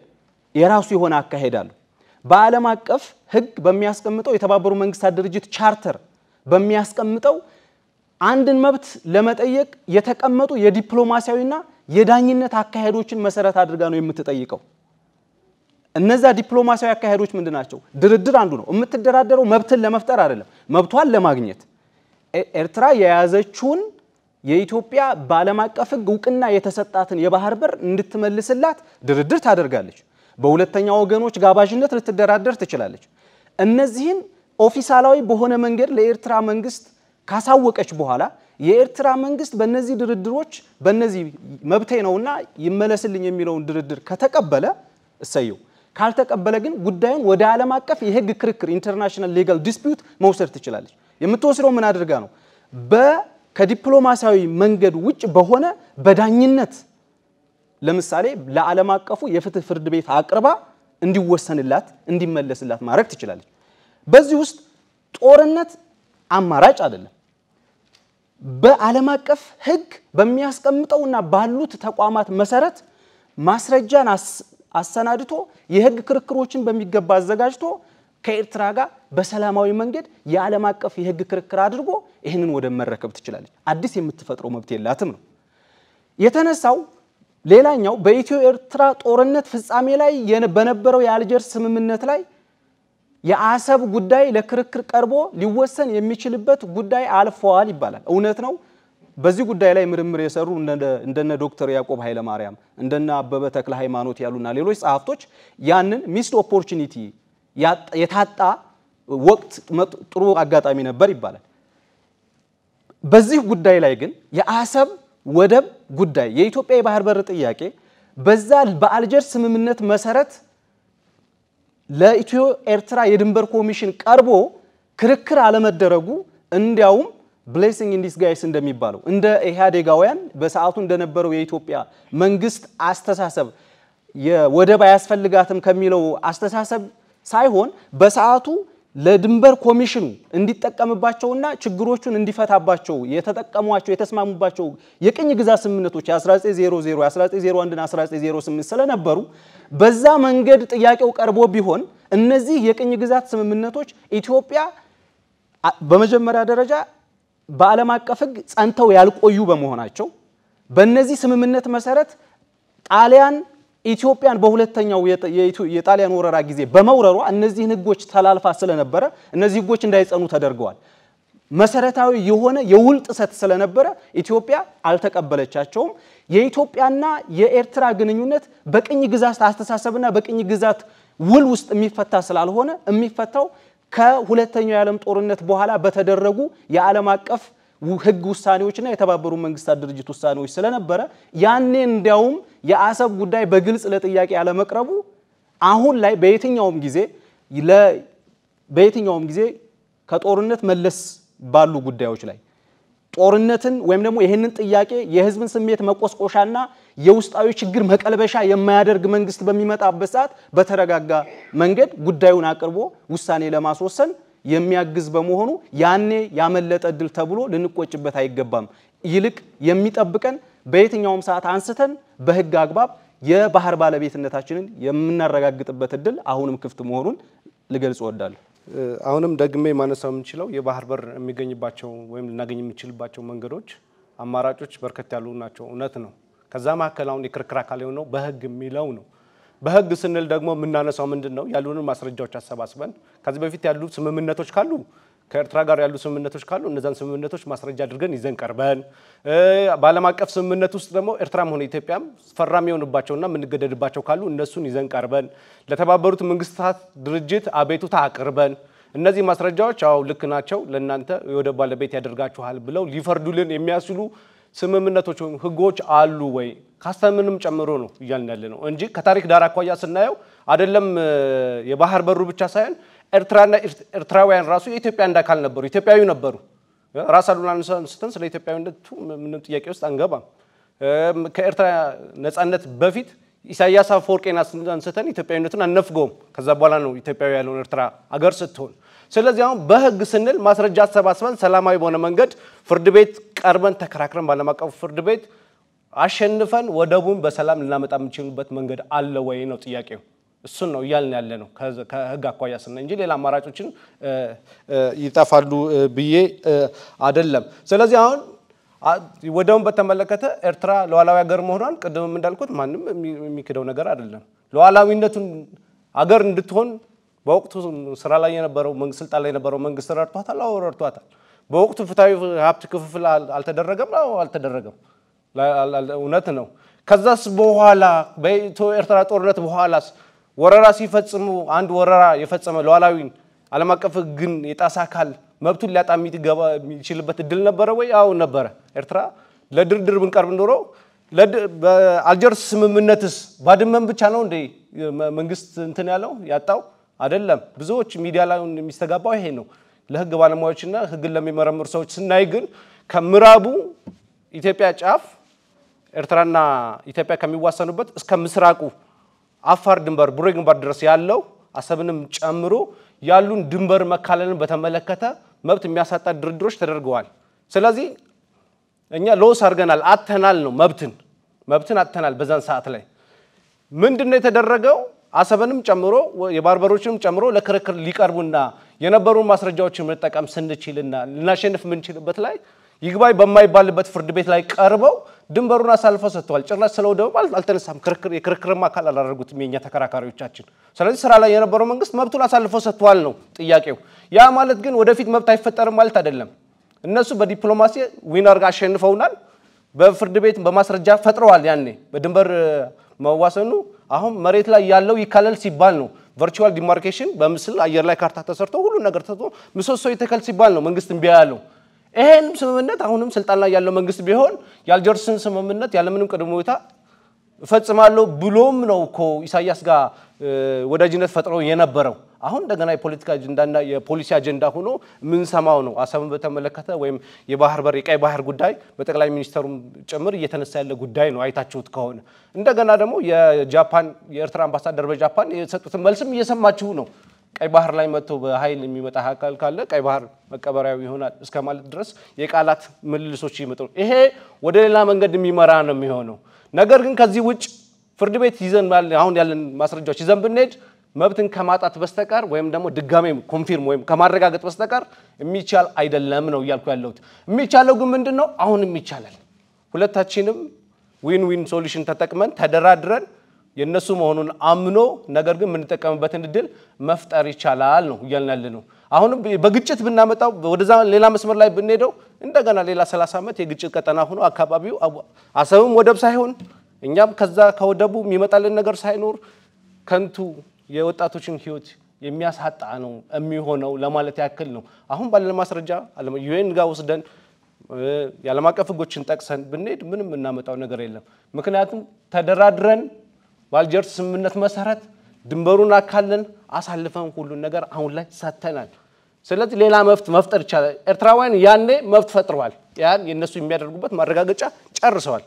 የራሱ የሆነ አካሄድ አለው። በዓለም አቀፍ ሕግ በሚያስቀምጠው የተባበሩ መንግስታት ድርጅት ቻርተር በሚያስቀምጠው አንድን መብት ለመጠየቅ የተቀመጡ የዲፕሎማሲያዊና የዳኝነት አካሄዶችን መሰረት አድርጋ ነው የምትጠይቀው። እነዛ ዲፕሎማሲያዊ አካሄዶች ምንድን ናቸው? ድርድር አንዱ ነው። የምትደራደረው መብትን ለመፍጠር አይደለም፣ መብቷን ለማግኘት ኤርትራ የያዘችውን የኢትዮጵያ በዓለም አቀፍ ሕግ እውቅና የተሰጣትን የባህር በር እንድትመልስላት ድርድር ታደርጋለች። በሁለተኛ ወገኖች ጋባዥነት ልትደራደር ትችላለች። እነዚህን ኦፊሳላዊ በሆነ መንገድ ለኤርትራ መንግስት ካሳወቀች በኋላ የኤርትራ መንግስት በእነዚህ ድርድሮች በእነዚህ መብቴ ነውና ይመለስልኝ የሚለውን ድርድር ከተቀበለ እሰየው፣ ካልተቀበለ ግን ጉዳዩን ወደ ዓለም አቀፍ የህግ ክርክር ኢንተርናሽናል ሌጋል ዲስፒዩት መውሰድ ትችላለች። የምትወስደው ምን አድርጋ ነው? ከዲፕሎማሲያዊ መንገድ ውጭ በሆነ በዳኝነት ለምሳሌ ለዓለም አቀፉ የፍትህ ፍርድ ቤት አቅርባ እንዲወሰንላት እንዲመለስላት ማድረግ ትችላለች። በዚህ ውስጥ ጦርነት አማራጭ አይደለም። በዓለም አቀፍ ህግ በሚያስቀምጠውና ባሉት ተቋማት መሰረት ማስረጃን አሰናድቶ የህግ ክርክሮችን በሚገባ አዘጋጅቶ ከኤርትራ ጋር በሰላማዊ መንገድ የዓለም አቀፍ የህግ ክርክር አድርጎ ይህንን ወደ መረከብ ትችላለች። አዲስ የምትፈጥረው መብት የላትም ነው የተነሳው ሌላኛው በኢትዮ ኤርትራ ጦርነት ፍጻሜ ላይ በነበረው የአልጀርስ ስምምነት ላይ የአሰብ ጉዳይ ለክርክር ቀርቦ ሊወሰን የሚችልበት ጉዳይ አልፈዋል ይባላል። እውነት ነው። በዚህ ጉዳይ ላይ ምርምር የሰሩ እንደነ ዶክተር ያዕቆብ ኃይለማርያም እንደነ አበበ ተክለ ሃይማኖት ያሉና ሌሎች ጸሐፍቶች ያንን ሚስድ ኦፖርቹኒቲ የታጣ ወቅት ጥሩ አጋጣሚ ነበር ይባላል። በዚህ ጉዳይ ላይ ግን የአሰብ ወደብ ጉዳይ የኢትዮጵያ የባህር በር ጥያቄ በዛ በአልጀር ስምምነት መሰረት ለኢትዮ ኤርትራ የድንበር ኮሚሽን ቀርቦ ክርክር አለመደረጉ እንዲያውም ብሌሲንግ ኢን ዲስጋይስ እንደሚባለው እንደ ኢህአዴጋውያን በሰዓቱ እንደነበረው የኢትዮጵያ መንግስት አስተሳሰብ ወደብ አያስፈልጋትም ከሚለው አስተሳሰብ ሳይሆን በሰዓቱ ለድንበር ኮሚሽኑ እንዲጠቀምባቸውና ችግሮቹን እንዲፈታባቸው የተጠቀሟቸው የተስማሙባቸው የቅኝ ግዛት ስምምነቶች 1900፣ 1901ና 1908 ስለነበሩ በዛ መንገድ ጥያቄው ቀርቦ ቢሆን እነዚህ የቅኝ ግዛት ስምምነቶች ኢትዮጵያ በመጀመሪያ ደረጃ በዓለም አቀፍ ሕግ ጸንተው ያልቆዩ በመሆናቸው በእነዚህ ስምምነት መሰረት ጣሊያን ኢትዮጵያን በሁለተኛው የጣሊያን ወረራ ጊዜ በመውረሯ እነዚህን ህጎች ተላልፋ ስለነበረ እነዚህ ህጎች እንዳይጸኑ ተደርገዋል። መሰረታዊ የሆነ የውል ጥሰት ስለነበረ ኢትዮጵያ አልተቀበለቻቸውም። የኢትዮጵያና የኤርትራ ግንኙነት በቅኝ ግዛት አስተሳሰብና በቅኝ ግዛት ውል ውስጥ የሚፈታ ስላልሆነ የሚፈታው ከሁለተኛው የዓለም ጦርነት በኋላ በተደረጉ የዓለም አቀፍ ህግ ውሳኔዎችና የተባበሩ መንግስታት ድርጅት ውሳኔዎች ስለነበረ ያኔ እንዲያውም የአሰብ ጉዳይ በግልጽ ለጥያቄ ያለመቅረቡ አሁን ላይ በየትኛውም ጊዜ በየትኛውም ጊዜ ከጦርነት መለስ ባሉ ጉዳዮች ላይ ጦርነትን ወይም ደግሞ ይህንን ጥያቄ የህዝብን ስሜት መቆስቆሻና የውስጣዊ ችግር መቀልበሻ የማያደርግ መንግስት በሚመጣበት ሰዓት በተረጋጋ መንገድ ጉዳዩን አቅርቦ ውሳኔ ለማስወሰን የሚያግዝ በመሆኑ ያኔ ያመለጠ እድል ተብሎ ልንቆጭበት አይገባም። ይልቅ የሚጠብቀን በየትኛውም ሰዓት አንስተን በህግ አግባብ የባህር ባለቤትነታችንን የምናረጋግጥበት እድል አሁንም ክፍት መሆኑን ልገልጽ እወዳለሁ። አሁንም ደግሜ ማነሳው የምንችለው የባህር በር የሚገኝባቸው ወይም ልናገኝ የምንችልባቸው መንገዶች፣ አማራጮች በርከት ያሉ ናቸው። እውነት ነው። ከዛ መካከል አሁን የክርክር አካል የሆነው በህግ የሚለው ነው። በህግ ስንል ደግሞ የምናነሳው ምንድን ነው? ያሉንን ማስረጃዎች አሰባስበን ከዚህ በፊት ያሉ ስምምነቶች ካሉ ከኤርትራ ጋር ያሉ ስምምነቶች ካሉ እነዛን ስምምነቶች ማስረጃ አድርገን ይዘን ቀርበን በዓለም አቀፍ ስምምነት ውስጥ ደግሞ ኤርትራም ሆነ ኢትዮጵያም ፈራሚ የሆንባቸውና የምንገደድባቸው ካሉ እነሱን ይዘን ቀርበን ለተባበሩት መንግስታት ድርጅት አቤቱታ አቅርበን እነዚህ ማስረጃዎች አዎ ልክ ናቸው፣ ለእናንተ የወደብ ባለቤት ያደርጋችኋል ብለው ሊፈርዱልን የሚያስችሉ ስምምነቶች ወይም ህጎች አሉ ወይ ካስተምንም ጨምሮ ነው እያልን ያለ ነው እንጂ ከታሪክ ዳር አኳያ ስናየው አይደለም የባህር በሩ ብቻ ሳይሆን ኤርትራና ኤርትራውያን ራሱ የኢትዮጵያ አንድ አካል ነበሩ፣ ኢትዮጵያዊ ነበሩ። ራስ አሉላ አንስተን ስለ ኢትዮጵያዊነቱ ምንም ጥያቄ ውስጥ አንገባም። ከኤርትራ ነፃነት በፊት ኢሳያስ አፈወርቄን አንስተን ኢትዮጵያዊነቱን አነፍገውም። ከዛ በኋላ ነው ኢትዮጵያዊ ያለውን ኤርትራ አገር ስትሆን። ስለዚህ አሁን በህግ ስንል ማስረጃ አሰባስበን ሰላማዊ በሆነ መንገድ ፍርድ ቤት ቀርበን ተከራክረን ባለም አቀፉ ፍርድ ቤት አሸንፈን ወደቡን በሰላም ልናመጣ የምንችሉበት መንገድ አለ ወይ ነው ጥያቄው። እሱን ነው እያልን ያለ ነው ከህግ አኳያ ስና እንጂ ሌላ አማራጮችን ይጠፋሉ ብዬ አይደለም። ስለዚህ አሁን ወደውን በተመለከተ ኤርትራ ሉዓላዊ ሀገር መሆኗን ቅድምም እንዳልኩት ማንም የሚክደው ነገር አይደለም። ሉዓላዊነቱን አገር እንድትሆን በወቅቱ ስራ ላይ የነበረው መንግስት ስልጣን ላይ የነበረው መንግስት ረድቷታል? አዎ ረድቷታል። በወቅቱ ፍትሐዊ ሀብት ክፍፍል አልተደረገም? አዎ አልተደረገም። እውነት ነው። ከዛስ በኋላ በኢትዮ ኤርትራ ጦርነት በኋላስ ወረራ ሲፈጽሙ አንድ ወረራ የፈጸመ ሉዓላዊን ዓለም አቀፍ ሕግን የጣሰ አካል መብቱን ሊያጣ የሚችልበት እድል ነበረ ወይ? አሁን ነበረ። ኤርትራ ለድርድር ብንቀርብ ኖሮ በአልጀርስ ስምምነትስ ባድመን ብቻ ነው እንዴ መንግስት እንትን ያለው ያጣው? አይደለም። ብዙዎች ሚዲያ ላይ የሚስተጋባው ይሄ ነው። ለህግ ባለሙያዎችና ህግን ለሚመረምሩ ሰዎች ስናይ ግን ከምዕራቡ ኢትዮጵያ ጫፍ ኤርትራና ኢትዮጵያ ከሚዋሰኑበት እስከ ምስራቁ አፋር ድንበር ቡሬ ግንባር ድረስ ያለው አሰብንም ጨምሮ ያሉን ድንበር መካለልን በተመለከተ መብት የሚያሳጣ ድርድሮች ተደርገዋል። ስለዚህ እኛ ሎስ አድርገናል፣ አተናል ነው መብትን መብትን አተናል። በዛን ሰዓት ላይ ምንድነው የተደረገው? አሰብንም ጨምሮ የባርበሮችንም ጨምሮ ለክርክር ሊቀርቡና የነበሩን ማስረጃዎችን መጠቀም ስንችልና ልናሸንፍ የምንችልበት ላይ ይግባኝ በማይባልበት ፍርድ ቤት ላይ ቀርበው ድንበሩን አሳልፈው ሰጥተዋል። ጭራሽ ስለው ደግሞ ማለት አልተነሳም። የክርክርም አካል አላደረጉትም የእኛ ተከራካሪዎቻችን። ስለዚህ ስራ ላይ የነበረው መንግስት መብቱን አሳልፈው ሰጥተዋል ነው ጥያቄው። ያ ማለት ግን ወደፊት መብት አይፈጠርም ማለት አይደለም። እነሱ በዲፕሎማሲ ዊነር አሸንፈውናል። በፍርድ ቤት በማስረጃ ፈጥረዋል። ያኔ በድንበር መዋሰኑ አሁን መሬት ላይ ያለው ይካለል ሲባል ነው ቨርቹዋል ዲማርኬሽን በምስል አየር ላይ ካርታ ተሰርቶ ሁሉ ነገር ተሰርቶ ምሰሶ ይተከል ሲባል ነው መንግስት እምቢ ያለው። ይሄንም ስምምነት አሁንም ስልጣን ላይ ያለው መንግስት ቢሆን የአልጀርስን ስምምነት ያለምንም ቅድመ ሁኔታ እፈጽማለሁ ብሎም ነው እኮ ኢሳያስ ጋር ወዳጅነት ፈጥሮ የነበረው። አሁን እንደገና የፖለቲካ አጀንዳና የፖሊሲ አጀንዳ ሆኖ የምንሰማው ነው። አሰብን በተመለከተ ወይም የባህር በር የቀይ ባህር ጉዳይ በጠቅላይ ሚኒስተሩም ጭምር እየተነሳ ያለ ጉዳይ ነው፣ አይታችሁት ከሆነ እንደገና ደግሞ የጃፓን የኤርትራ አምባሳደር በጃፓን የሰጡትን መልስም እየሰማችሁ ነው። ቀይ ባህር ላይ መጥቶ በኃይል የሚመጣ አካል ካለ ቀይ ባህር መቀበሪያው ይሆናል እስከ ማለት ድረስ የቃላት ምልልሶች ይመጡ። ይሄ ወደ ሌላ መንገድ የሚመራ ነው የሚሆነው። ነገር ግን ከዚህ ውጭ ፍርድ ቤት ይዘን አሁን ያለን ማስረጃዎች ይዘን ብንሄድ መብትን ከማጣት በስተቀር ወይም ደግሞ ድጋሜ ኮንፊርም ወይም ከማረጋገጥ በስተቀር የሚቻል አይደለም ነው እያልኩ ያለሁት። የሚቻለው ግን ምንድን ነው? አሁንም ይቻላል። ሁለታችንም ዊን ዊን ሶሉሽን ተጠቅመን ተደራድረን የእነሱ መሆኑን አምኖ ነገር ግን የምንጠቀምበትን እድል መፍጠር ይቻላል ነው እያልናል ነው። አሁንም በግጭት ብናመጣው ወደዛ ሌላ መስመር ላይ ብንሄደው እንደገና ሌላ 30 ዓመት የግጭት ቀጠና ሆኖ አካባቢው አሰብም ወደብ ሳይሆን እኛም ከዛ ከወደቡ የሚመጣልን ነገር ሳይኖር ከንቱ የወጣቶችን ህይወት የሚያሳጣ ነው የሚሆነው ለማለት ያክል ነው። አሁን ባለን ማስረጃ ዩኤን ጋር ወስደን የዓለም አቀፍ ህጎችን ጠቅሰን ብንሄድ ምንም የምናመጣው ነገር የለም። ምክንያቱም ተደራድረን በአልጀርስ ስምምነት መሰረት ድንበሩን አካለን አሳልፈን ሁሉን ነገር አሁን ላይ ሰጥተናል። ስለዚህ ሌላ መብት መፍጠር ይቻላል። ኤርትራውያን ያኔ መብት ፈጥረዋል። ያን የእነሱ የሚያደርጉበት ማረጋገጫ ጨርሰዋል።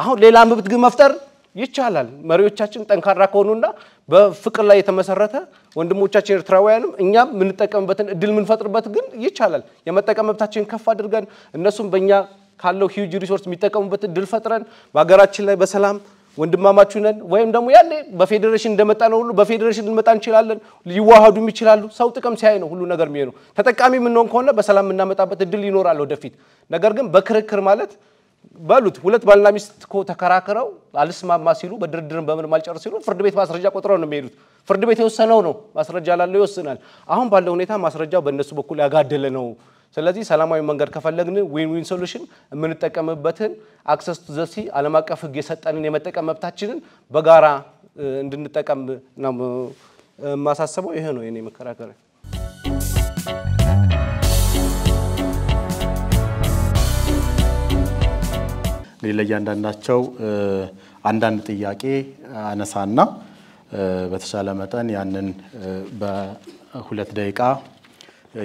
አሁን ሌላ መብት ግን መፍጠር ይቻላል። መሪዎቻችን ጠንካራ ከሆኑና በፍቅር ላይ የተመሰረተ ወንድሞቻችን ኤርትራውያንም እኛም የምንጠቀምበትን እድል የምንፈጥርበት ግን ይቻላል። የመጠቀም መብታችንን ከፍ አድርገን እነሱም በእኛ ካለው ሂውጅ ሪሶርስ የሚጠቀሙበት እድል ፈጥረን በሀገራችን ላይ በሰላም ወንድማማችሁ ነን፣ ወይም ደግሞ ያኔ በፌዴሬሽን እንደመጣ ነው ሁሉ በፌዴሬሽን ልንመጣ እንችላለን፣ ሊዋሃዱም ይችላሉ። ሰው ጥቅም ሲያይ ነው ሁሉ ነገር የሚሄዱ። ተጠቃሚ የምንሆን ከሆነ በሰላም የምናመጣበት እድል ይኖራል ወደፊት። ነገር ግን በክርክር ማለት በሉት ሁለት ባልና ሚስት እኮ ተከራክረው አልስማማ ሲሉ በድርድርን በምንም አልጨርስ ሲሉ ፍርድ ቤት ማስረጃ ቆጥረው ነው የሚሄዱት። ፍርድ ቤት የወሰነው ነው ማስረጃ ላለው ይወስናል። አሁን ባለው ሁኔታ ማስረጃው በእነሱ በኩል ያጋደለ ነው ስለዚህ ሰላማዊ መንገድ ከፈለግን ዊን ዊን ሶሉሽን የምንጠቀምበትን አክሰስ ቱ ዘሲ ዓለም አቀፍ ሕግ የሰጠንን የመጠቀም መብታችንን በጋራ እንድንጠቀም ነው የማሳስበው። ይሄ ነው የኔ መከራከሪያ። እንግዲህ ለእያንዳንዳቸው አንዳንድ ጥያቄ አነሳና በተሻለ መጠን ያንን በሁለት ደቂቃ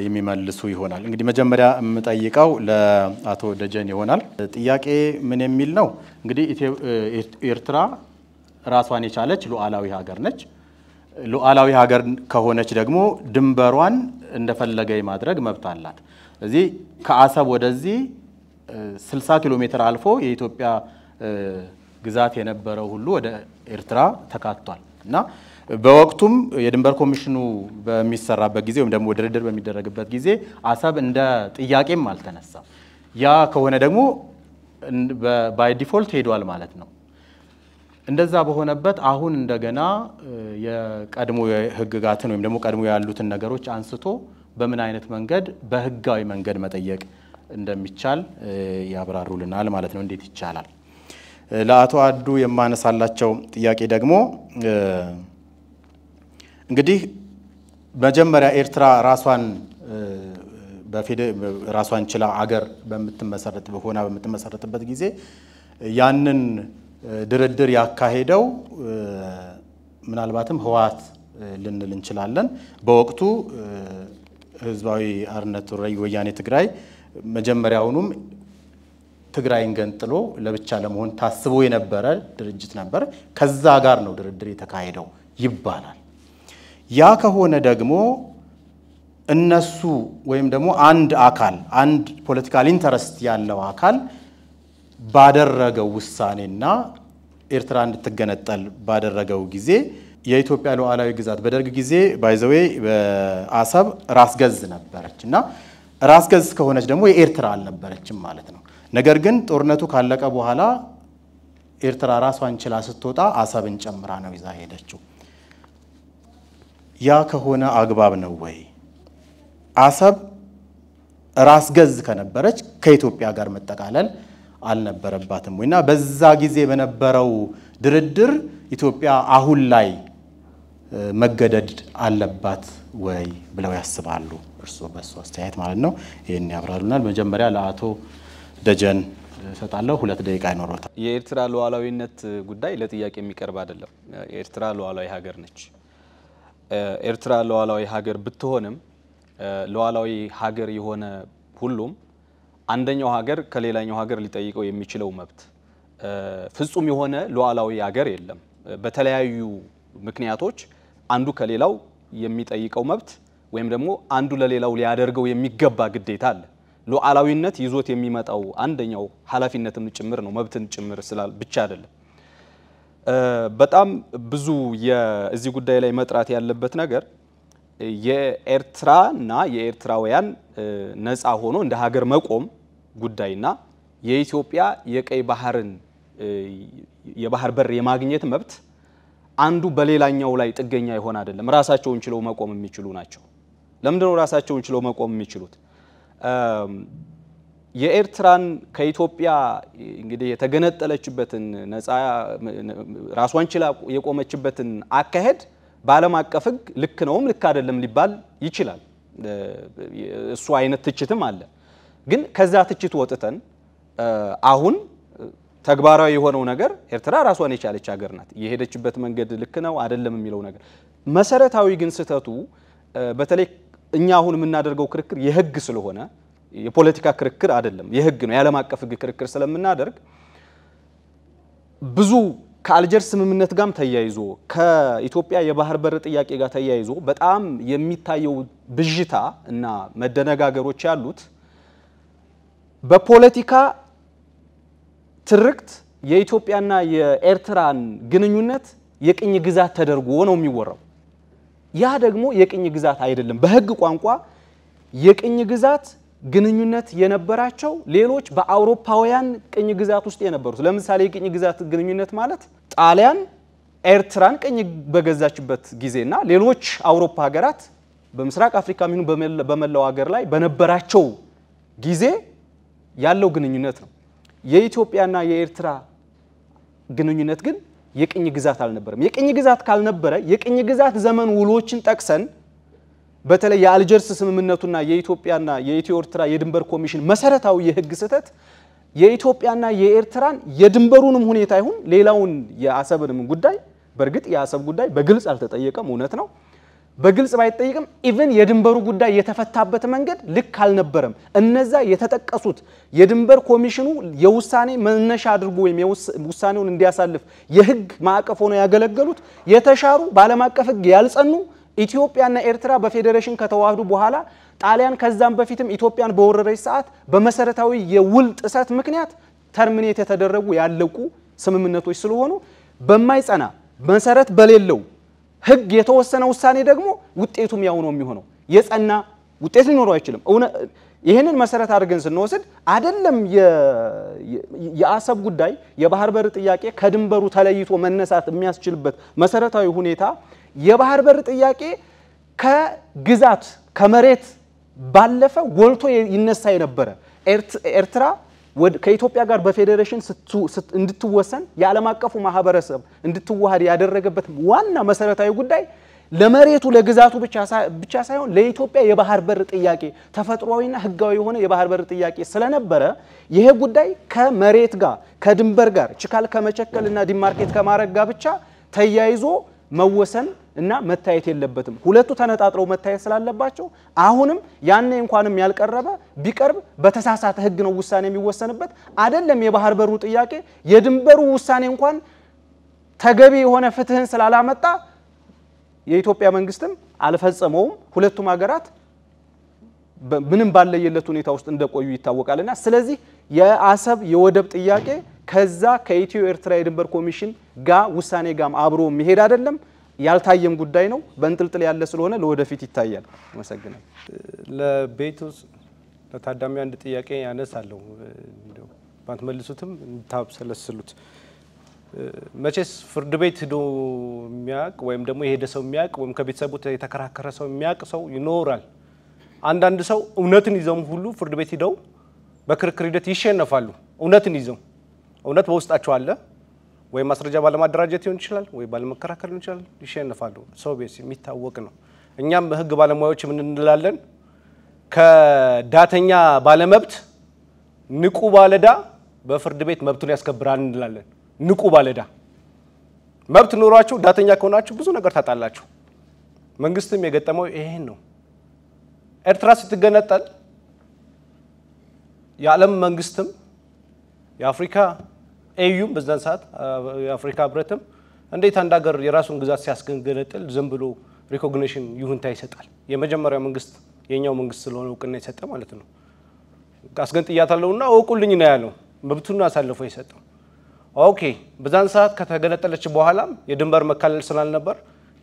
የሚመልሱ ይሆናል። እንግዲህ መጀመሪያ የምጠይቀው ለአቶ ደጀን ይሆናል። ጥያቄ ምን የሚል ነው? እንግዲህ ኤርትራ ራሷን የቻለች ሉዓላዊ ሀገር ነች። ሉዓላዊ ሀገር ከሆነች ደግሞ ድንበሯን እንደፈለገ የማድረግ መብት አላት። ስለዚህ ከአሰብ ወደዚህ 60 ኪሎ ሜትር አልፎ የኢትዮጵያ ግዛት የነበረው ሁሉ ወደ ኤርትራ ተካቷል እና በወቅቱም የድንበር ኮሚሽኑ በሚሰራበት ጊዜ ወይም ደግሞ ድርድር በሚደረግበት ጊዜ አሰብ እንደ ጥያቄም አልተነሳም። ያ ከሆነ ደግሞ ባይ ዲፎልት ሄዷል ማለት ነው። እንደዛ በሆነበት አሁን እንደገና የቀድሞ ህግጋትን ወይም ደግሞ ቀድሞ ያሉትን ነገሮች አንስቶ በምን አይነት መንገድ በህጋዊ መንገድ መጠየቅ እንደሚቻል ያብራሩልናል ማለት ነው። እንዴት ይቻላል? ለአቶ አዱ የማነሳላቸው ጥያቄ ደግሞ እንግዲህ መጀመሪያ ኤርትራ ራሷን ራሷን ችላ አገር በምትመሰረት ሆና በምትመሰረትበት ጊዜ ያንን ድርድር ያካሄደው ምናልባትም ህወሓት ልንል እንችላለን። በወቅቱ ህዝባዊ አርነት ወያኔ ትግራይ መጀመሪያውኑም ትግራይን ገንጥሎ ለብቻ ለመሆን ታስቦ የነበረ ድርጅት ነበር። ከዛ ጋር ነው ድርድር የተካሄደው ይባላል። ያ ከሆነ ደግሞ እነሱ ወይም ደግሞ አንድ አካል አንድ ፖለቲካል ኢንተረስት ያለው አካል ባደረገው ውሳኔና ኤርትራ እንድትገነጠል ባደረገው ጊዜ የኢትዮጵያ ሉዓላዊ ግዛት በደርግ ጊዜ ባይዘዌ በአሰብ ራስ ገዝ ነበረች እና ራስ ገዝ ከሆነች ደግሞ የኤርትራ አልነበረችም ማለት ነው። ነገር ግን ጦርነቱ ካለቀ በኋላ ኤርትራ ራሷን ችላ ስትወጣ አሰብን ጨምራ ነው ይዛ ሄደችው። ያ ከሆነ አግባብ ነው ወይ? አሰብ ራስ ገዝ ከነበረች ከኢትዮጵያ ጋር መጠቃለል አልነበረባትም ወይና በዛ ጊዜ በነበረው ድርድር ኢትዮጵያ አሁን ላይ መገደድ አለባት ወይ ብለው ያስባሉ? እርስዎ በእሱ አስተያየት ማለት ነው ይህን ያብራሉናል። መጀመሪያ ለአቶ ደጀን እሰጣለሁ። ሁለት ደቂቃ ይኖሮታል። የኤርትራ ሉዓላዊነት ጉዳይ ለጥያቄ የሚቀርብ አይደለም። የኤርትራ ሉዓላዊ ሀገር ነች። ኤርትራ ሉዓላዊ ሀገር ብትሆንም ሉዓላዊ ሀገር የሆነ ሁሉም አንደኛው ሀገር ከሌላኛው ሀገር ሊጠይቀው የሚችለው መብት ፍጹም የሆነ ሉዓላዊ ሀገር የለም። በተለያዩ ምክንያቶች አንዱ ከሌላው የሚጠይቀው መብት ወይም ደግሞ አንዱ ለሌላው ሊያደርገው የሚገባ ግዴታ አለ። ሉዓላዊነት ይዞት የሚመጣው አንደኛው ኃላፊነትም ጭምር ነው፣ መብትን ጭምር ስላል ብቻ አይደለም። በጣም ብዙ የዚህ ጉዳይ ላይ መጥራት ያለበት ነገር የኤርትራና የኤርትራውያን ነፃ ሆኖ እንደ ሀገር መቆም ጉዳይና የኢትዮጵያ የቀይ ባህርን የባህር በር የማግኘት መብት አንዱ በሌላኛው ላይ ጥገኛ ይሆን አይደለም። ራሳቸውን ችለው መቆም የሚችሉ ናቸው። ለምንድነው ራሳቸውን ችለው መቆም የሚችሉት? የኤርትራን ከኢትዮጵያ እንግዲህ የተገነጠለችበትን ነፃ ራሷን ችላ የቆመችበትን አካሄድ በዓለም አቀፍ ሕግ ልክ ነውም ልክ አይደለም ሊባል ይችላል። እሱ አይነት ትችትም አለ። ግን ከዛ ትችት ወጥተን አሁን ተግባራዊ የሆነው ነገር ኤርትራ ራሷን የቻለች ሀገር ናት። የሄደችበት መንገድ ልክ ነው አይደለም የሚለው ነገር መሰረታዊ ግን ስህተቱ በተለይ እኛ አሁን የምናደርገው ክርክር የህግ ስለሆነ የፖለቲካ ክርክር አይደለም፣ የህግ ነው። የዓለም አቀፍ ህግ ክርክር ስለምናደርግ ብዙ ከአልጀርስ ስምምነት ጋር ተያይዞ ከኢትዮጵያ የባህር በር ጥያቄ ጋር ተያይዞ በጣም የሚታየው ብዥታ እና መደነጋገሮች ያሉት በፖለቲካ ትርክት የኢትዮጵያና የኤርትራን ግንኙነት የቅኝ ግዛት ተደርጎ ነው የሚወራው። ያ ደግሞ የቅኝ ግዛት አይደለም። በህግ ቋንቋ የቅኝ ግዛት ግንኙነት የነበራቸው ሌሎች በአውሮፓውያን ቅኝ ግዛት ውስጥ የነበሩት ለምሳሌ የቅኝ ግዛት ግንኙነት ማለት ጣሊያን ኤርትራን ቅኝ በገዛችበት ጊዜና ሌሎች አውሮፓ ሀገራት በምስራቅ አፍሪካ የሚሆኑ በመላው ሀገር ላይ በነበራቸው ጊዜ ያለው ግንኙነት ነው። የኢትዮጵያና የኤርትራ ግንኙነት ግን የቅኝ ግዛት አልነበረም። የቅኝ ግዛት ካልነበረ የቅኝ ግዛት ዘመን ውሎችን ጠቅሰን በተለይ የአልጀርስ ስምምነቱና የኢትዮጵያና የኢትዮ ኤርትራ የድንበር ኮሚሽን መሰረታዊ የህግ ስህተት የኢትዮጵያና የኤርትራን የድንበሩንም ሁኔታ ይሁን ሌላውን የአሰብንም ጉዳይ በእርግጥ የአሰብ ጉዳይ በግልጽ አልተጠየቀም፣ እውነት ነው። በግልጽ ባይጠይቅም ኢቨን የድንበሩ ጉዳይ የተፈታበት መንገድ ልክ አልነበረም። እነዛ የተጠቀሱት የድንበር ኮሚሽኑ የውሳኔ መነሻ አድርጎ ወይም ውሳኔውን እንዲያሳልፍ የህግ ማዕቀፍ ሆነው ያገለገሉት የተሻሩ በዓለም አቀፍ ህግ ያልጸኑ ኢትዮጵያና ኤርትራ በፌዴሬሽን ከተዋህዱ በኋላ ጣሊያን ከዛም በፊትም ኢትዮጵያን በወረረች ሰዓት በመሰረታዊ የውል ጥሰት ምክንያት ተርሚኔት የተደረጉ ያለቁ ስምምነቶች ስለሆኑ በማይጸና መሰረት በሌለው ህግ የተወሰነ ውሳኔ ደግሞ ውጤቱም ያው ነው የሚሆነው። የጸና ውጤት ሊኖረው አይችልም። ይህንን መሰረት አድርገን ስንወስድ አይደለም የአሰብ ጉዳይ የባህር በር ጥያቄ ከድንበሩ ተለይቶ መነሳት የሚያስችልበት መሰረታዊ ሁኔታ የባህር በር ጥያቄ ከግዛት ከመሬት ባለፈ ወልቶ ይነሳ የነበረ ኤርትራ ከኢትዮጵያ ጋር በፌዴሬሽን እንድትወሰን የዓለም አቀፉ ማህበረሰብ እንድትዋሃድ ያደረገበት ዋና መሰረታዊ ጉዳይ ለመሬቱ ለግዛቱ ብቻ ሳይሆን ለኢትዮጵያ የባህር በር ጥያቄ ተፈጥሯዊና ህጋዊ የሆነ የባህር በር ጥያቄ ስለነበረ ይሄ ጉዳይ ከመሬት ጋር ከድንበር ጋር ችካል ከመቸከልና ዲማርኬት ከማድረግ ጋር ብቻ ተያይዞ መወሰን እና መታየት የለበትም። ሁለቱ ተነጣጥረው መታየት ስላለባቸው አሁንም ያኔ እንኳንም ያልቀረበ ቢቀርብ በተሳሳተ ሕግ ነው ውሳኔ የሚወሰንበት አይደለም። የባህር በሩ ጥያቄ የድንበሩ ውሳኔ እንኳን ተገቢ የሆነ ፍትህን ስላላመጣ የኢትዮጵያ መንግስትም አልፈጸመውም። ሁለቱም ሀገራት ምንም ባለየለት ሁኔታ ውስጥ እንደቆዩ ይታወቃልና ስለዚህ የአሰብ የወደብ ጥያቄ ከዛ ከኢትዮ ኤርትራ የድንበር ኮሚሽን ጋር ውሳኔ ጋር አብሮ የሚሄድ አይደለም። ያልታየም ጉዳይ ነው። በእንጥልጥል ያለ ስለሆነ ለወደፊት ይታያል። አመሰግናል። ለቤት ውስጥ ለታዳሚ አንድ ጥያቄ ያነሳለሁ። ባትመልሱትም እንታብሰለስሉት። መቼስ ፍርድ ቤት ሂዶ የሚያውቅ ወይም ደግሞ የሄደ ሰው የሚያውቅ ወይም ከቤተሰቡ የተከራከረ ሰው የሚያውቅ ሰው ይኖራል። አንዳንድ ሰው እውነትን ይዘውም ሁሉ ፍርድ ቤት ሂደው በክርክር ሂደት ይሸነፋሉ። እውነትን ይዘው እውነት በውስጣቸው አለ ወይም ማስረጃ ባለማደራጀት ሊሆን ይችላል፣ ወይ ባለመከራከር ሊሆን ይችላል። ይሸንፋሉ። ሰው ቤት የሚታወቅ ነው። እኛም ህግ ባለሙያዎች ምን እንላለን? ከዳተኛ ባለመብት ንቁ ባለዳ በፍርድ ቤት መብቱን ያስከብራል እንላለን። ንቁ ባለዳ መብት ኖሯችሁ ዳተኛ ከሆናችሁ ብዙ ነገር ታጣላችሁ። መንግስትም የገጠመው ይሄን ነው። ኤርትራ ስትገነጠል የዓለም መንግስትም የአፍሪካ ኤዩም በዛን ሰዓት የአፍሪካ ህብረትም እንዴት አንድ ሀገር የራሱን ግዛት ሲያስገነጥል ዝም ብሎ ሪኮግኒሽን ይሁንታ ይሰጣል? የመጀመሪያው መንግስት የኛው መንግስት ስለሆነ እውቅና የሰጠ ማለት ነው። እና እውቁልኝ ነው ያለው። መብቱን አሳልፎ የሰጠው ኦኬ። በዛን ሰዓት ከተገነጠለች በኋላም የድንበር መካለል ስላልነበር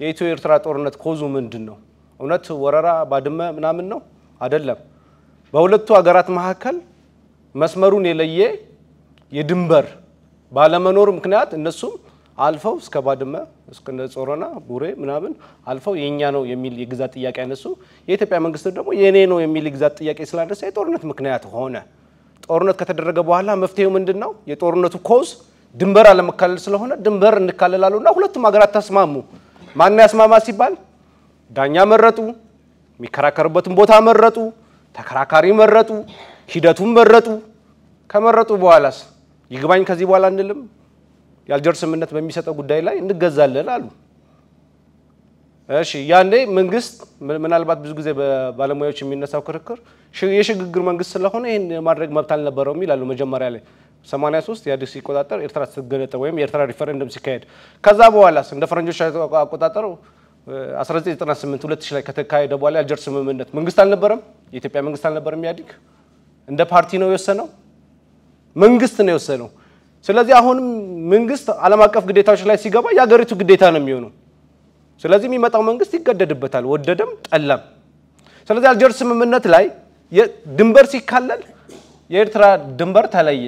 የኢትዮ ኤርትራ ጦርነት ኮዙ ምንድን ነው? እውነት ወረራ ባድመ ምናምን ነው አይደለም። በሁለቱ ሀገራት መካከል መስመሩን የለየ የድንበር ባለመኖር ምክንያት እነሱም አልፈው እስከ ባድመ እስከ ጾረና ቡሬ ምናምን አልፈው የእኛ ነው የሚል የግዛት ጥያቄ አነሱ። የኢትዮጵያ መንግስት ደግሞ የእኔ ነው የሚል የግዛት ጥያቄ ስላነሳ የጦርነት ምክንያት ሆነ። ጦርነት ከተደረገ በኋላ መፍትሄው ምንድን ነው? የጦርነቱ ኮዝ ድንበር አለመካለል ስለሆነ ድንበር እና ሁለቱም ሀገራት ተስማሙ። ማን ያስማማ ሲባል ዳኛ መረጡ፣ የሚከራከርበትን ቦታ መረጡ፣ ተከራካሪ መረጡ፣ ሂደቱን መረጡ። ከመረጡ በኋላስ ይግባኝ ከዚህ በኋላ አንልም፣ የአልጀር ስምምነት በሚሰጠው ጉዳይ ላይ እንገዛለን አሉ። እሺ ያኔ መንግስት ምናልባት ብዙ ጊዜ በባለሙያዎች የሚነሳው ክርክር የሽግግር መንግስት ስለሆነ ይህን ማድረግ መብት አልነበረውም ይላሉ። መጀመሪያ ላይ 83 ኢህአዴግ ሲቆጣጠር ኤርትራ ስትገለጠ ወይም የኤርትራ ሪፈረንደም ሲካሄድ ከዛ በኋላስ እንደ ፈረንጆች አቆጣጠር 1998 2000 ላይ ከተካሄደ በኋላ የአልጀር ስምምነት መንግስት አልነበረም፣ የኢትዮጵያ መንግስት አልነበረም። ኢህአዴግ እንደ ፓርቲ ነው የወሰነው። መንግስት ነው የወሰነው። ስለዚህ አሁንም መንግስት ዓለም አቀፍ ግዴታዎች ላይ ሲገባ የሀገሪቱ ግዴታ ነው የሚሆነው። ስለዚህ የሚመጣው መንግስት ይገደድበታል፣ ወደደም ጠላም። ስለዚህ አልጀርስ ስምምነት ላይ ድንበር ሲካለል የኤርትራ ድንበር ተለየ።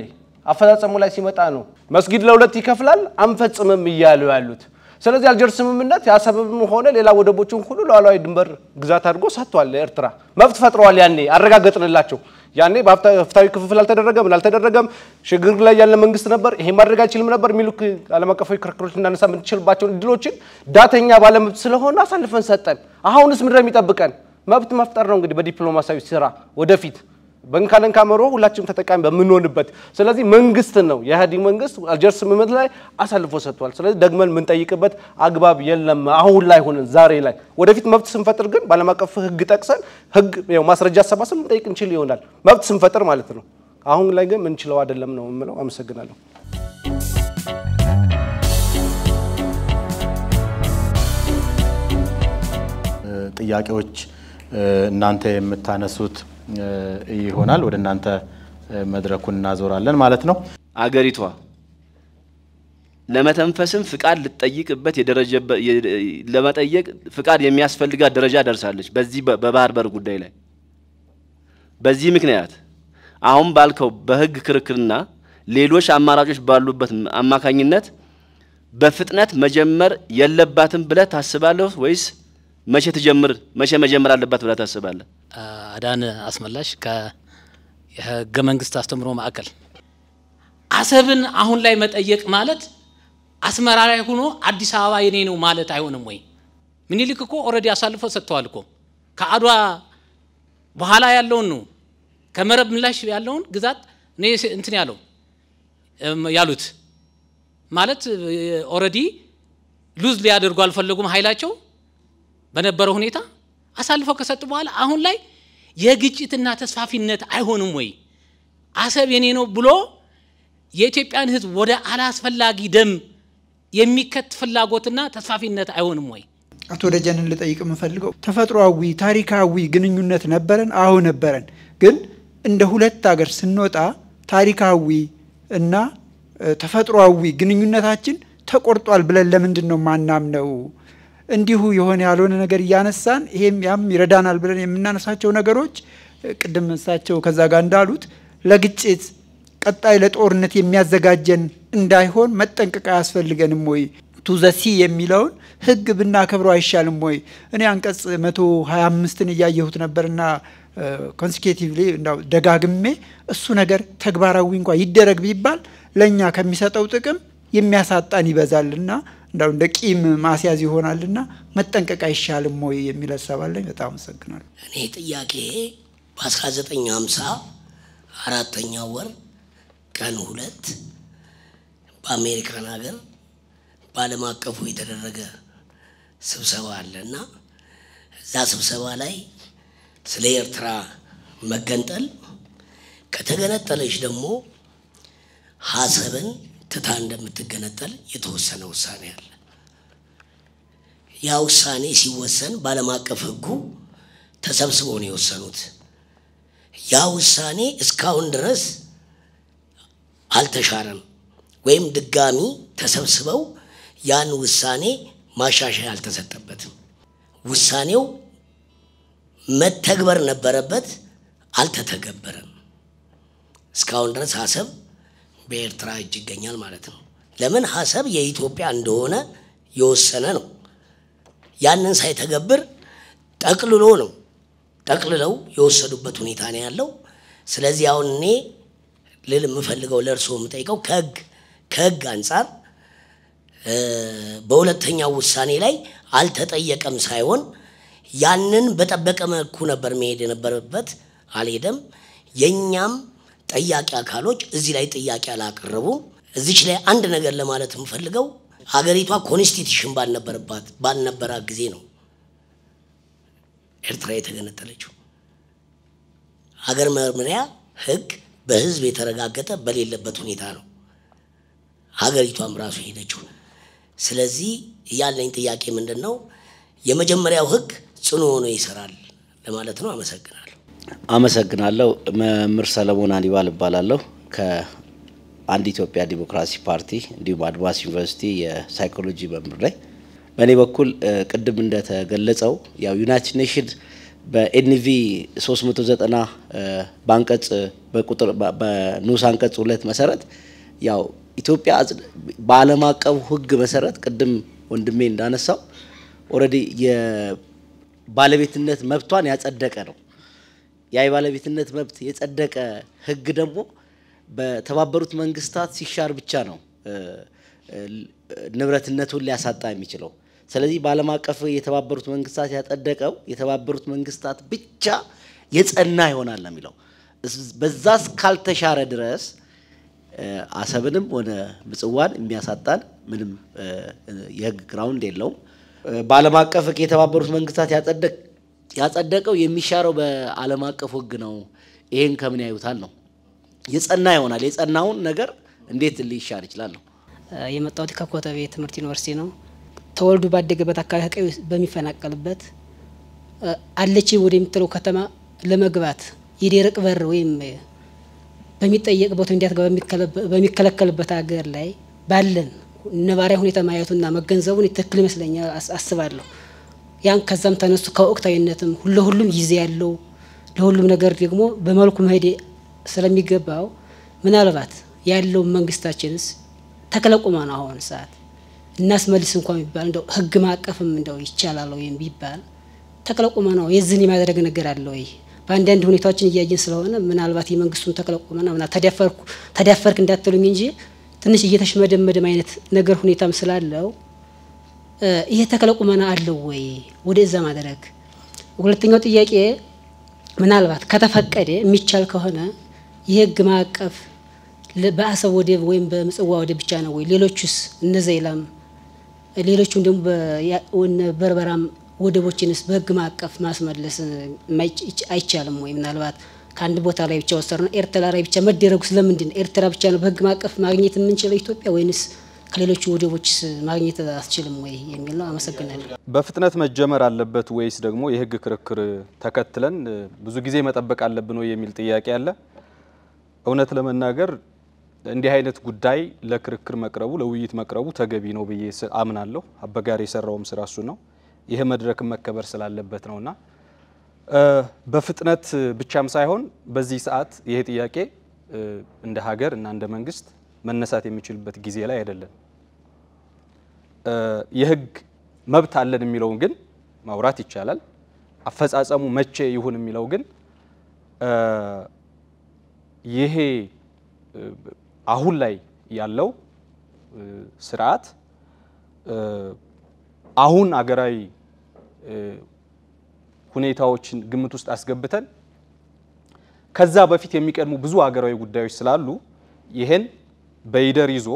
አፈጻጸሙ ላይ ሲመጣ ነው መስጊድ ለሁለት ይከፍላል አንፈጽምም እያሉ ያሉት። ስለዚህ አልጀርስ ስምምነት የአሰብም ሆነ ሌላ ወደቦችን ሁሉ ሉዓላዊ ድንበር ግዛት አድርጎ ሰጥቷል። ኤርትራ መብት ፈጥረዋል ያኔ አረጋገጥንላቸው። ያኔ በፍትሐዊ ክፍፍል አልተደረገም አልተደረገም፣ ሽግግር ላይ ያለ መንግስት ነበር፣ ይሄ ማድረግ አይችልም ነበር የሚሉ ዓለም አቀፋዊ ክርክሮች እናነሳ የምንችልባቸውን እድሎችን ዳተኛ ባለመብት ስለሆነ አሳልፈን ሰጠን። አሁንስ ምድረ የሚጠብቀን መብት መፍጠር ነው እንግዲህ በዲፕሎማሲያዊ ስራ ወደፊት በእንካለንካ መርሆ ሁላችንም ተጠቃሚ በምንሆንበት። ስለዚህ መንግስት ነው የኢህአዴግ መንግስት አልጀርስ ስምምነት ላይ አሳልፎ ሰጥቷል። ስለዚህ ደግመን የምንጠይቅበት አግባብ የለም። አሁን ላይ ሆነን ዛሬ ላይ ወደፊት መብት ስንፈጥር ግን በዓለም አቀፍ ህግ ጠቅሰን ህግ ማስረጃ አሰባሰብ ልንጠይቅ እንችል ይሆናል። መብት ስንፈጥር ማለት ነው። አሁን ላይ ግን ምንችለው አይደለም ነው የምለው። አመሰግናለሁ። ጥያቄዎች እናንተ የምታነሱት ይሆናል። ወደ እናንተ መድረኩን እናዞራለን ማለት ነው። አገሪቷ ለመተንፈስም ፍቃድ ልትጠይቅበት ለመጠየቅ ፍቃድ የሚያስፈልጋት ደረጃ ደርሳለች። በዚህ በባህር በር ጉዳይ ላይ በዚህ ምክንያት አሁን ባልከው በህግ ክርክርና ሌሎች አማራጮች ባሉበት አማካኝነት በፍጥነት መጀመር የለባትም ብለህ ታስባለህ ወይስ መቼ ትጀምር መቼ መጀመር አለባት ብለህ ታስባለህ? አዳነ አስመላሽ ከህገ መንግስት አስተምሮ ማዕከል። አሰብን አሁን ላይ መጠየቅ ማለት አስመራ ላይ ሆኖ አዲስ አበባ የኔ ነው ማለት አይሆንም ወይ? ምኒልክ እኮ ኦልሬዲ አሳልፎ ሰጥተዋል እኮ ከአድዋ በኋላ ያለውን ነው ከመረብ ምላሽ ያለውን ግዛት እኔ እንትን ያለው ያሉት ማለት ኦልሬዲ ሉዝ ሊያደርጉ አልፈለጉም ኃይላቸው በነበረው ሁኔታ አሳልፈው ከሰጡ በኋላ አሁን ላይ የግጭትና ተስፋፊነት አይሆንም ወይ? አሰብ የኔ ነው ብሎ የኢትዮጵያን ህዝብ ወደ አላስፈላጊ ደም የሚከት ፍላጎትና ተስፋፊነት አይሆንም ወይ? አቶ ደጀንን ልጠይቅ የምፈልገው ተፈጥሯዊ ታሪካዊ ግንኙነት ነበረን? አሁ ነበረን። ግን እንደ ሁለት ሀገር ስንወጣ ታሪካዊ እና ተፈጥሯዊ ግንኙነታችን ተቆርጧል ብለን ለምንድን ነው ማናምነው? እንዲሁ የሆነ ያልሆነ ነገር እያነሳን ይሄም ያም ይረዳናል ብለን የምናነሳቸው ነገሮች ቅድም እሳቸው ከዛ ጋር እንዳሉት ለግጭት ቀጣይ ለጦርነት የሚያዘጋጀን እንዳይሆን መጠንቀቅ አያስፈልገንም ወይ ቱዘሲ የሚለውን ህግ ብናከብረው አይሻልም ወይ? እኔ አንቀጽ መቶ ሀያ አምስትን እያየሁት ነበርና ኮንስኬቲቭሊ እንዳው ደጋግሜ እሱ ነገር ተግባራዊ እንኳ ይደረግ ቢባል ለእኛ ከሚሰጠው ጥቅም የሚያሳጣን ይበዛልና እንዳው እንደ ቂም ማስያዝ ይሆናልና መጠንቀቅ አይሻልም ወይ የሚል ሀሳብ አለኝ። በጣም አመሰግናለሁ። እኔ ጥያቄ በ1950 አራተኛው ወር ቀን ሁለት በአሜሪካን ሀገር በዓለም አቀፉ የተደረገ ስብሰባ አለ እና እዛ ስብሰባ ላይ ስለ ኤርትራ መገንጠል ከተገነጠለች ደግሞ ሀሰብን ትታ እንደምትገነጠል የተወሰነ ውሳኔ አለ። ያ ውሳኔ ሲወሰን በዓለም አቀፍ ሕጉ ተሰብስበው ነው የወሰኑት። ያ ውሳኔ እስካሁን ድረስ አልተሻረም፣ ወይም ድጋሚ ተሰብስበው ያን ውሳኔ ማሻሻያ አልተሰጠበትም። ውሳኔው መተግበር ነበረበት፣ አልተተገበረም። እስካሁን ድረስ አሰብ በኤርትራ እጅ ይገኛል ማለት ነው። ለምን ሀሰብ የኢትዮጵያ እንደሆነ የወሰነ ነው። ያንን ሳይተገብር ጠቅልሎ ነው ጠቅልለው የወሰዱበት ሁኔታ ነው ያለው። ስለዚህ አሁን እኔ ልል የምፈልገው ለእርስዎ የምጠይቀው ከህግ ከህግ አንጻር በሁለተኛው ውሳኔ ላይ አልተጠየቀም ሳይሆን ያንን በጠበቀ መልኩ ነበር መሄድ የነበረበት፣ አልሄደም። የእኛም ጠያቂ አካሎች እዚህ ላይ ጥያቄ አላቀረቡ። እዚች ላይ አንድ ነገር ለማለት የምፈልገው ሀገሪቷ ኮንስቲቱሽን ባልነበረባት ባልነበራት ጊዜ ነው ኤርትራ የተገነጠለችው። ሀገር መምሪያ ህግ በህዝብ የተረጋገጠ በሌለበት ሁኔታ ነው ሀገሪቷም ራሱ ሄደችው። ስለዚህ ያለኝ ጥያቄ ምንድን ነው? የመጀመሪያው ህግ ጽኑ ሆኖ ይሰራል ለማለት ነው። አመሰግናል አመሰግናለሁ። መምህር ሰለሞን አኒባል እባላለሁ ከአንድ ኢትዮጵያ ዲሞክራሲ ፓርቲ እንዲሁም አድማስ ዩኒቨርሲቲ የሳይኮሎጂ መምህር ላይ በእኔ በኩል ቅድም እንደተገለጸው ያው ዩናይትድ ኔሽን በኤንቪ 390 በአንቀጽ በቁጥር በንዑስ አንቀጽ ሁለት መሰረት ያው ኢትዮጵያ በዓለም አቀፉ ሕግ መሰረት ቅድም ወንድሜ እንዳነሳው ኦልሬዲ የባለቤትነት መብቷን ያጸደቀ ነው። ያ የባለቤትነት መብት የጸደቀ ህግ ደግሞ በተባበሩት መንግስታት ሲሻር ብቻ ነው ንብረትነቱን ሊያሳጣ የሚችለው። ስለዚህ በዓለም አቀፍ የተባበሩት መንግስታት ያጸደቀው የተባበሩት መንግስታት ብቻ የጸና ይሆናል ነው የሚለው። በዛ እስካልተሻረ ድረስ አሰብንም ሆነ ምጽዋን የሚያሳጣን ምንም የህግ ግራውንድ የለውም። በዓለም አቀፍ የተባበሩት መንግስታት ያጸደቅ ያጸደቀው የሚሻረው በዓለም አቀፍ ህግ ነው። ይሄን ከምን ያዩታል ነው የጸና ይሆናል። የጸናውን ነገር እንዴት ሊሻር ይችላል ነው። የመጣሁት ከኮተቤ ትምህርት ዩኒቨርሲቲ ነው። ተወልዶ ባደገበት አካባቢ ከቀዩ በሚፈናቀልበት አለች የምትለው ከተማ ለመግባት የደረቅ በር ወይም ቦታ እንዲያትገባ በሚከለከልበት ሀገር ላይ ባለን ነባሪያ ሁኔታ ማየቱና መገንዘቡን ትክክል ይመስለኛል አስባለሁ። ያን ከዛም ተነሱ ከወቅታዊነትም ለሁሉም ጊዜ ያለው ለሁሉም ነገር ደግሞ በመልኩ መሄድ ስለሚገባው ምናልባት ያለው መንግስታችንስ ተክለቁማ ነው አሁን ሰዓት መልስ እንኳን የሚባል እንደው ህግ ማቀፍም እንደው ይቻላል ወይም ቢባል ተክለቁማ ነው የዚህን የማድረግ ነገር አለ ወይ? በአንዳንድ ሁኔታዎችን እያየን ስለሆነ ምናልባት የመንግስቱን ተክለቁመና ምና ተዳፈርክ እንዳትሉኝ እንጂ ትንሽ እየተሽመደመደም አይነት ነገር ሁኔታም ስላለው ይሄ ተክለ ቁመና አለው ወይ ወደዛ ማድረግ። ሁለተኛው ጥያቄ ምናልባት ከተፈቀደ የሚቻል ከሆነ ይሄ ህግ ማዕቀፍ በአሰብ ወደብ ወይም በምጽዋ ወደብ ብቻ ነው ወይ? ሌሎቹስ እነ ዘይላም ሌሎቹም ደግሞ በርበራም ወደቦችንስ በህግ ማዕቀፍ ማስመለስ አይቻልም ወይ? ምናልባት ከአንድ ቦታ ላይ ብቻ ወሰሩ ኤርትራ ላይ ብቻ መደረጉ ስለምንድን ነው? ኤርትራ ብቻ ነው በህግ ማዕቀፍ ማግኘት የምንችለው ኢትዮጵያ ወይንስ ከሌሎች ወደቦች ማግኘት አትችልም ወይ የሚል ነው። አመሰግናለሁ። በፍጥነት መጀመር አለበት ወይስ ደግሞ የህግ ክርክር ተከትለን ብዙ ጊዜ መጠበቅ አለብን ወይ የሚል ጥያቄ አለ። እውነት ለመናገር እንዲህ አይነት ጉዳይ ለክርክር መቅረቡ ለውይይት መቅረቡ ተገቢ ነው ብዬ አምናለሁ። አበጋሪ የሰራውም ስራ እሱ ነው። ይህ መድረክ መከበር ስላለበት ነውና በፍጥነት ብቻም ሳይሆን በዚህ ሰዓት ይሄ ጥያቄ እንደ ሀገር እና እንደ መንግስት መነሳት የሚችልበት ጊዜ ላይ አይደለም። የህግ መብት አለን የሚለውን ግን ማውራት ይቻላል። አፈጻጸሙ መቼ ይሁን የሚለው ግን ይሄ አሁን ላይ ያለው ስርዓት አሁን አገራዊ ሁኔታዎችን ግምት ውስጥ አስገብተን ከዛ በፊት የሚቀድሙ ብዙ አገራዊ ጉዳዮች ስላሉ ይሄን በይደር ይዞ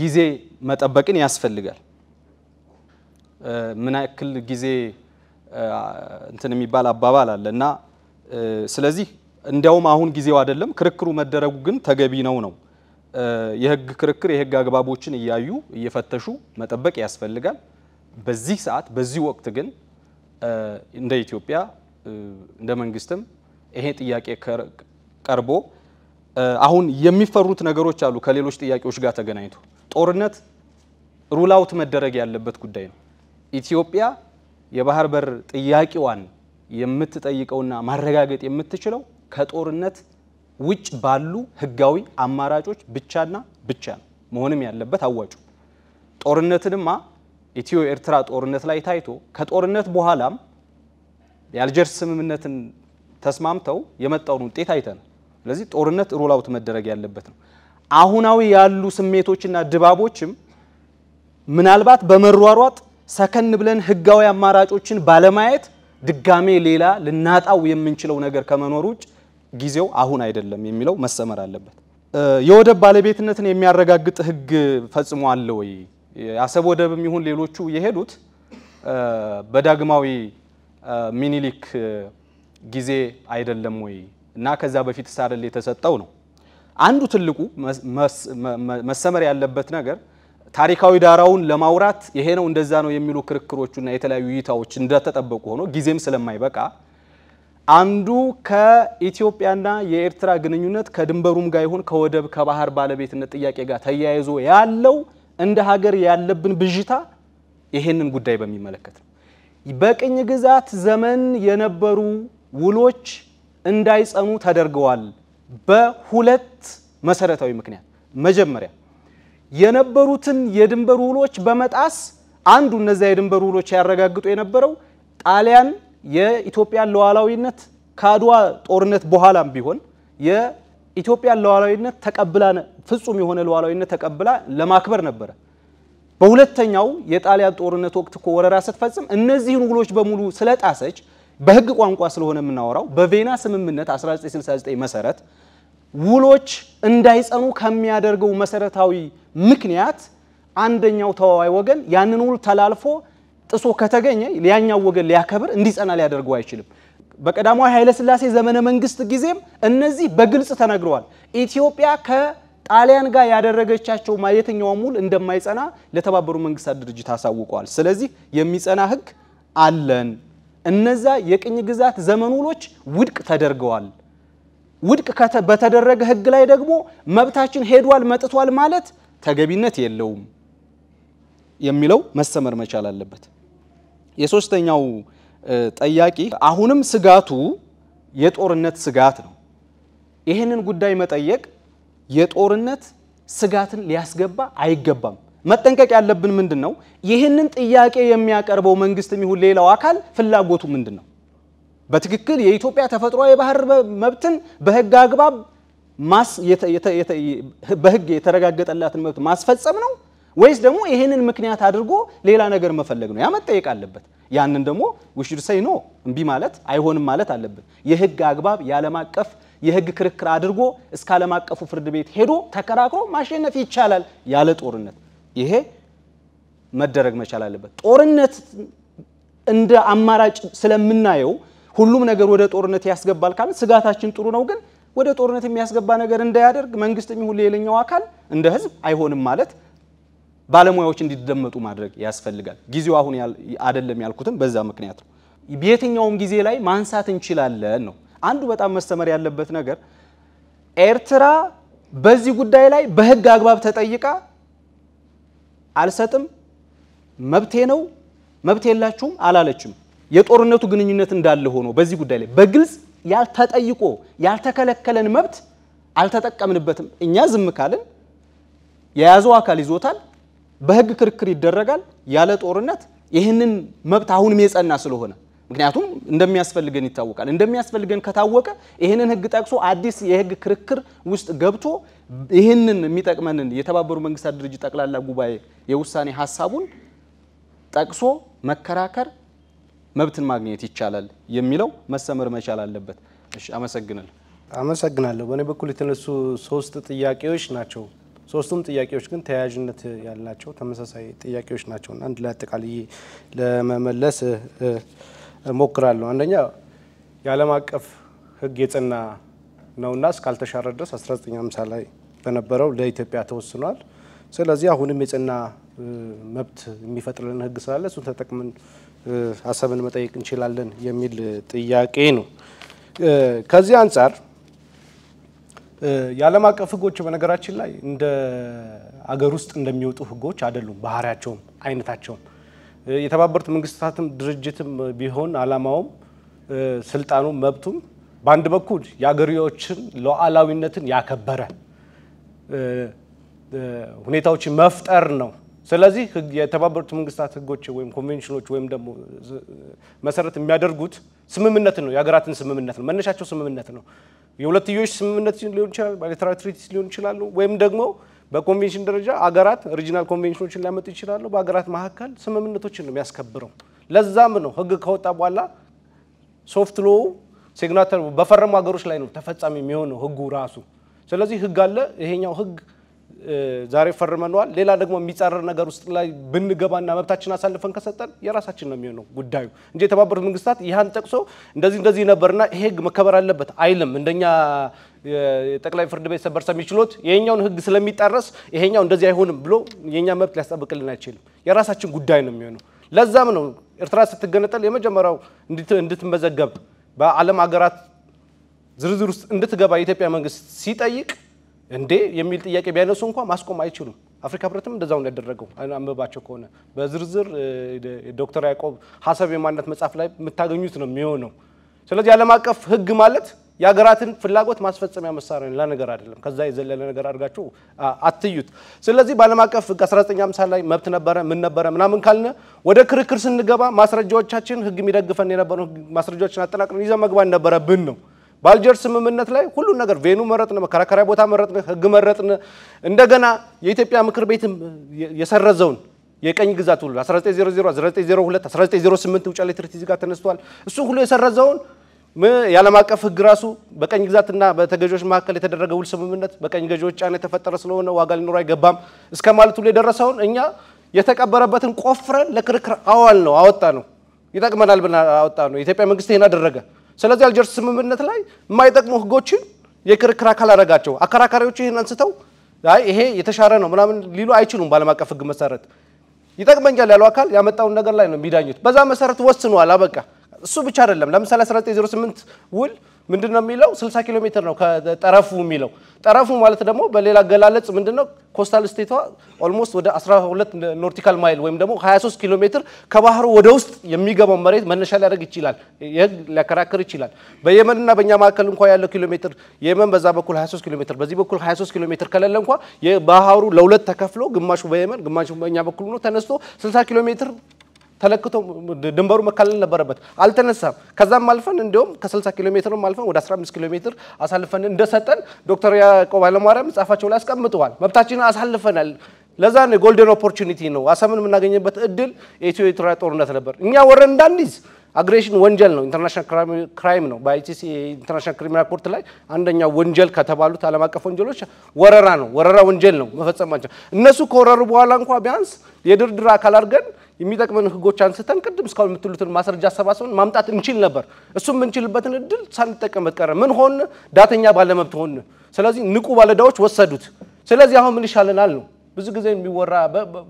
ጊዜ መጠበቅን ያስፈልጋል። ምን ያክል ጊዜ እንትን የሚባል አባባል አለ እና ስለዚህ እንዲያውም አሁን ጊዜው አይደለም፣ ክርክሩ መደረጉ ግን ተገቢ ነው ነው የህግ ክርክር የህግ አግባቦችን እያዩ እየፈተሹ መጠበቅ ያስፈልጋል። በዚህ ሰዓት በዚህ ወቅት ግን እንደ ኢትዮጵያ እንደ መንግስትም ይሄ ጥያቄ ቀርቦ አሁን የሚፈሩት ነገሮች አሉ ከሌሎች ጥያቄዎች ጋር ተገናኝቶ ጦርነት ሩላውት መደረግ ያለበት ጉዳይ ነው። ኢትዮጵያ የባህር በር ጥያቄዋን የምትጠይቀውና ማረጋገጥ የምትችለው ከጦርነት ውጭ ባሉ ህጋዊ አማራጮች ብቻና ብቻ ነው መሆንም ያለበት አዋጩ። ጦርነትንማ ኢትዮ ኤርትራ ጦርነት ላይ ታይቶ ከጦርነት በኋላም የአልጀርስ ስምምነትን ተስማምተው የመጣውን ውጤት አይተናል። ስለዚህ ጦርነት ሩላውት መደረግ ያለበት ነው። አሁናዊ ያሉ ስሜቶችና ድባቦችም ምናልባት በመሯሯጥ ሰከን ብለን ህጋዊ አማራጮችን ባለማየት ድጋሜ ሌላ ልናጣው የምንችለው ነገር ከመኖር ውጭ ጊዜው አሁን አይደለም የሚለው መሰመር አለበት። የወደብ ባለቤትነትን የሚያረጋግጥ ህግ ፈጽሞ ወይ? አሰብ ወደብም ይሁን ሌሎቹ የሄዱት በዳግማዊ ሚኒሊክ ጊዜ አይደለም ወይ እና ከዛ በፊት ሳደል የተሰጠው ነው። አንዱ ትልቁ መሰመር ያለበት ነገር ታሪካዊ ዳራውን ለማውራት ይሄ ነው እንደዛ ነው የሚሉ ክርክሮቹና የተለያዩ እይታዎች እንደተጠበቁ ሆኖ ጊዜም ስለማይበቃ አንዱ ከኢትዮጵያና የኤርትራ ግንኙነት ከድንበሩም ጋር ይሁን ከወደብ ከባህር ባለቤትነት ጥያቄ ጋር ተያይዞ ያለው እንደ ሀገር ያለብን ብዥታ ይሄንን ጉዳይ በሚመለከት ነው። በቅኝ ግዛት ዘመን የነበሩ ውሎች እንዳይጸኑ ተደርገዋል። በሁለት መሰረታዊ ምክንያት መጀመሪያ የነበሩትን የድንበር ውሎች በመጣስ አንዱ እነዚያ የድንበር ውሎች ያረጋግጡ የነበረው ጣሊያን የኢትዮጵያን ሉዓላዊነት ከአድዋ ጦርነት በኋላም ቢሆን የኢትዮጵያን ሉዓላዊነት ተቀብላ ፍጹም የሆነ ሉዓላዊነት ተቀብላ ለማክበር ነበረ። በሁለተኛው የጣሊያን ጦርነት ወቅት እኮ ወረራ ስትፈጽም እነዚህን ውሎች በሙሉ ስለጣሰች በህግ ቋንቋ ስለሆነ የምናወራው በቬና ስምምነት 1969 መሰረት ውሎች እንዳይጸኑ ከሚያደርገው መሰረታዊ ምክንያት አንደኛው ተዋዋይ ወገን ያንን ውል ተላልፎ ጥሶ ከተገኘ ሊያኛው ወገን ሊያከብር እንዲጸና ሊያደርገው አይችልም። በቀዳማዊ ኃይለስላሴ ዘመነ መንግስት ጊዜም እነዚህ በግልጽ ተነግረዋል። ኢትዮጵያ ከጣሊያን ጋር ያደረገቻቸው የትኛውም ውል እንደማይጸና ለተባበሩ መንግስታት ድርጅት አሳውቀዋል። ስለዚህ የሚጸና ህግ አለን እነዛ የቅኝ ግዛት ዘመን ውሎች ውድቅ ተደርገዋል። ውድቅ በተደረገ ህግ ላይ ደግሞ መብታችን ሄዷል መጥቷል ማለት ተገቢነት የለውም የሚለው መሰመር መቻል አለበት። የሶስተኛው ጠያቂ አሁንም ስጋቱ የጦርነት ስጋት ነው። ይህንን ጉዳይ መጠየቅ የጦርነት ስጋትን ሊያስገባ አይገባም። መጠንቀቅ ያለብን ምንድን ነው? ይህንን ጥያቄ የሚያቀርበው መንግስት የሚሆን ሌላው አካል ፍላጎቱ ምንድን ነው? በትክክል የኢትዮጵያ ተፈጥሮ የባህር መብትን በህግ አግባብ በህግ የተረጋገጠላትን መብት ማስፈጸም ነው ወይስ ደግሞ ይህንን ምክንያት አድርጎ ሌላ ነገር መፈለግ ነው? ያ መጠየቅ አለበት። ያንን ደግሞ ውሽድ ሰይ ኖ እምቢ ማለት አይሆንም ማለት አለብን። የህግ አግባብ የዓለም አቀፍ የህግ ክርክር አድርጎ እስከ ዓለም አቀፉ ፍርድ ቤት ሄዶ ተከራክሮ ማሸነፍ ይቻላል ያለ ጦርነት ይሄ መደረግ መቻል አለበት። ጦርነት እንደ አማራጭ ስለምናየው ሁሉም ነገር ወደ ጦርነት ያስገባል ካለ ስጋታችን ጥሩ ነው። ግን ወደ ጦርነት የሚያስገባ ነገር እንዳያደርግ መንግስት የሚሁን ሌላኛው አካል እንደ ህዝብ አይሆንም ማለት ባለሙያዎች እንዲደመጡ ማድረግ ያስፈልጋል። ጊዜው አሁን አይደለም ያልኩትም በዛ ምክንያት ነው። በየትኛውም ጊዜ ላይ ማንሳት እንችላለን ነው። አንዱ በጣም መስተመር ያለበት ነገር ኤርትራ በዚህ ጉዳይ ላይ በህግ አግባብ ተጠይቃ አልሰጥም፣ መብቴ ነው፣ መብት የላችሁም አላለችም። የጦርነቱ ግንኙነት እንዳለ ሆኖ በዚህ ጉዳይ ላይ በግልጽ ያልተጠይቆ ያልተከለከለን መብት አልተጠቀምንበትም። እኛ ዝም ካልን የያዘው አካል ይዞታል፣ በህግ ክርክር ይደረጋል። ያለ ጦርነት ይህንን መብት አሁንም የጸና ስለሆነ ምክንያቱም እንደሚያስፈልገን ይታወቃል። እንደሚያስፈልገን ከታወቀ ይህንን ህግ ጠቅሶ አዲስ የህግ ክርክር ውስጥ ገብቶ ይህንን የሚጠቅመንን የተባበሩ መንግስታት ድርጅት ጠቅላላ ጉባኤ የውሳኔ ሀሳቡን ጠቅሶ መከራከር መብትን ማግኘት ይቻላል የሚለው መሰመር መቻል አለበት። እሺ፣ አመሰግናለሁ። አመሰግናለሁ። በእኔ በኩል የተነሱ ሶስት ጥያቄዎች ናቸው። ሶስቱም ጥያቄዎች ግን ተያያዥነት ያላቸው ተመሳሳይ ጥያቄዎች ናቸውና አንድ ላይ አጠቃልዬ ለመመለስ እሞክራለሁ። አንደኛ የዓለም አቀፍ ህግ የጸና ነውና እስካልተሻረ ድረስ 1950 ላይ በነበረው ለኢትዮጵያ ተወስኗል። ስለዚህ አሁንም የጸና መብት የሚፈጥርልን ህግ ስላለ እሱን ተጠቅመን ሀሳብን መጠየቅ እንችላለን የሚል ጥያቄ ነው። ከዚህ አንጻር የዓለም አቀፍ ህጎች በነገራችን ላይ እንደ አገር ውስጥ እንደሚወጡ ህጎች አይደሉም፣ ባህሪያቸውም አይነታቸውም የተባበሩት መንግስታትም ድርጅትም ቢሆን አላማውም ስልጣኑ መብቱም በአንድ በኩል የአገሪዎችን ሉዓላዊነትን ያከበረ ሁኔታዎችን መፍጠር ነው። ስለዚህ የተባበሩት መንግስታት ህጎች ወይም ኮንቬንሽኖች ወይም ደግሞ መሰረት የሚያደርጉት ስምምነት ነው። የሀገራትን ስምምነት ነው። መነሻቸው ስምምነት ነው። የሁለትዮሽ ስምምነት ሊሆን ይችላል፣ ባይላተራል ትሪቲስ ሊሆን ይችላሉ ወይም ደግሞ በኮንቬንሽን ደረጃ አገራት ሪጂናል ኮንቬንሽኖችን ሊያመጡ ይችላሉ። በአገራት መካከል ስምምነቶችን ነው የሚያስከብረው። ለዛም ነው ህግ ከወጣ በኋላ ሶፍት ሎ ሲግናተር በፈረሙ ሀገሮች ላይ ነው ተፈጻሚ የሚሆነው ህጉ ራሱ። ስለዚህ ህግ አለ። ይሄኛው ህግ ዛሬ ፈርመነዋል። ሌላ ደግሞ የሚጻረር ነገር ውስጥ ላይ ብንገባና መብታችን አሳልፈን ከሰጠን የራሳችን ነው የሚሆነው ጉዳዩ እንጂ የተባበሩት መንግስታት ይህን ጠቅሶ እንደዚህ እንደዚህ ነበርና ይሄ ህግ መከበር አለበት አይልም። እንደኛ የጠቅላይ ፍርድ ቤት ሰበር ሰሚ ችሎት የኛውን ህግ ስለሚጣረስ ይሄኛው እንደዚህ አይሆንም ብሎ የኛ መብት ሊያስጠብቅልን አይችልም። የራሳችን ጉዳይ ነው የሚሆነው። ለዛም ነው ኤርትራ ስትገነጠል የመጀመሪያው እንድትመዘገብ በዓለም ሀገራት ዝርዝር ውስጥ እንድትገባ የኢትዮጵያ መንግስት ሲጠይቅ እንዴ የሚል ጥያቄ ቢያነሱ እንኳ ማስቆም አይችሉም። አፍሪካ ህብረትም እንደዛው ያደረገው አንብባቸው ከሆነ በዝርዝር ዶክተር ያዕቆብ ሀሳብ የማንነት መጽሐፍ ላይ የምታገኙት ነው የሚሆነው። ስለዚህ ዓለም አቀፍ ህግ ማለት የሀገራትን ፍላጎት ማስፈጸሚያ መሳሪያ ነው ለነገር አይደለም። ከዛ የዘለለ ነገር አድርጋችሁ አትዩት። ስለዚህ በዓለም አቀፍ ህግ 1950 ላይ መብት ነበረ ምን ነበረ ምናምን ካልነ ወደ ክርክር ስንገባ ማስረጃዎቻችን ህግ የሚደግፈን የነበረ ማስረጃዎችን አጠናቅረን ይዘን መግባት ነበረብን ነው። በአልጀር ስምምነት ላይ ሁሉን ነገር ቬኑ መረጥን፣ መከራከሪያ ቦታ መረጥን፣ ህግ መረጥን። እንደገና የኢትዮጵያ ምክር ቤትም የሰረዘውን የቀኝ ግዛት ሁሉ 1900፣ 1902፣ 1908 ውጫሌ ትርቲዝ ጋር ተነስቷል። እሱ ሁሉ የሰረዘውን የዓለም አቀፍ ህግ ራሱ በቀኝ ግዛትና በተገዢዎች መካከል የተደረገ ውል ስምምነት በቀኝ ገዢዎች ጫና የተፈጠረ ስለሆነ ዋጋ ሊኖር አይገባም እስከ ማለት ሁሉ የደረሰውን እኛ የተቀበረበትን ቆፍረን ለክርክር አዋል ነው አወጣ ነው ይጠቅመናል ብና አወጣ ነው። የኢትዮጵያ መንግስት ይህን አደረገ። ስለዚህ አልጀርስ ስምምነት ላይ የማይጠቅሙ ህጎችን የክርክር አካል አረጋቸው። አከራካሪዎቹ ይህን አንስተው አይ ይሄ የተሻረ ነው ምናምን ሊሉ አይችሉም። በዓለም አቀፍ ህግ መሰረት ይጠቅመኛል ያለው አካል ያመጣውን ነገር ላይ ነው የሚዳኙት። በዛ መሰረት ወስኗል። አበቃ። እሱ ብቻ አይደለም። ለምሳሌ 1908 ውል ምንድን ነው የሚለው? 60 ኪሎ ሜትር ነው ከጠረፉ የሚለው። ጠረፉ ማለት ደግሞ በሌላ አገላለጽ ምንድን ነው? ኮስታል ስቴቷ ኦልሞስት ወደ 12 ኖርቲካል ማይል ወይም ደግሞ 23 ኪሎ ሜትር ከባህሩ ወደ ውስጥ የሚገባው መሬት መነሻ ሊያደርግ ይችላል። የህግ ሊያከራክር ይችላል። በየመንና በእኛ መካከል እንኳ ያለው ኪሎ ሜትር የመን በዛ በኩል 23 ኪሎ ሜትር፣ በዚህ በኩል 23 ኪሎ ሜትር ከሌለ እንኳ የባህሩ ለሁለት ተከፍሎ ግማሹ በየመን ግማሹ በእኛ በኩል ሆኖ ተነስቶ 60 ኪሎ ሜትር ተለክቶ ድንበሩ መካለል ነበረበት፣ አልተነሳም። ከዛም አልፈን እንዲሁም ከ60 ኪሎ ሜትር አልፈን ወደ 15 ኪሎ ሜትር አሳልፈን እንደሰጠን ዶክተር ያዕቆብ ኃይለማርያም ጻፋቸው ላይ አስቀምጠዋል። መብታችንን አሳልፈናል። ለዛ ነው የጎልደን ኦፖርቹኒቲ ነው። አሰብን የምናገኝበት እድል የኢትዮ ኤርትራ ጦርነት ነበር። እኛ ወረን እንዳንይዝ አግሬሽን ወንጀል ነው፣ ኢንተርናሽናል ክራይም ነው። በአይሲሲ ኢንተርናሽናል ክሪሚናል ኮርት ላይ አንደኛ ወንጀል ከተባሉት ዓለም አቀፍ ወንጀሎች ወረራ ነው። ወረራ ወንጀል ነው መፈጸማቸው። እነሱ ከወረሩ በኋላ እንኳ ቢያንስ የድርድር አካል አድርገን የሚጠቅመን ህጎች አንስተን ቅድም እስካሁን የምትሉትን ማስረጃ አሰባስበን ማምጣት እንችል ነበር። እሱም የምንችልበትን እድል ሳንጠቀምበት ቀረ። ምን ሆን? ዳተኛ ባለመብት ሆን። ስለዚህ ንቁ ባለዳዎች ወሰዱት። ስለዚህ አሁን ምን ይሻለናል ነው ብዙ ጊዜ የሚወራ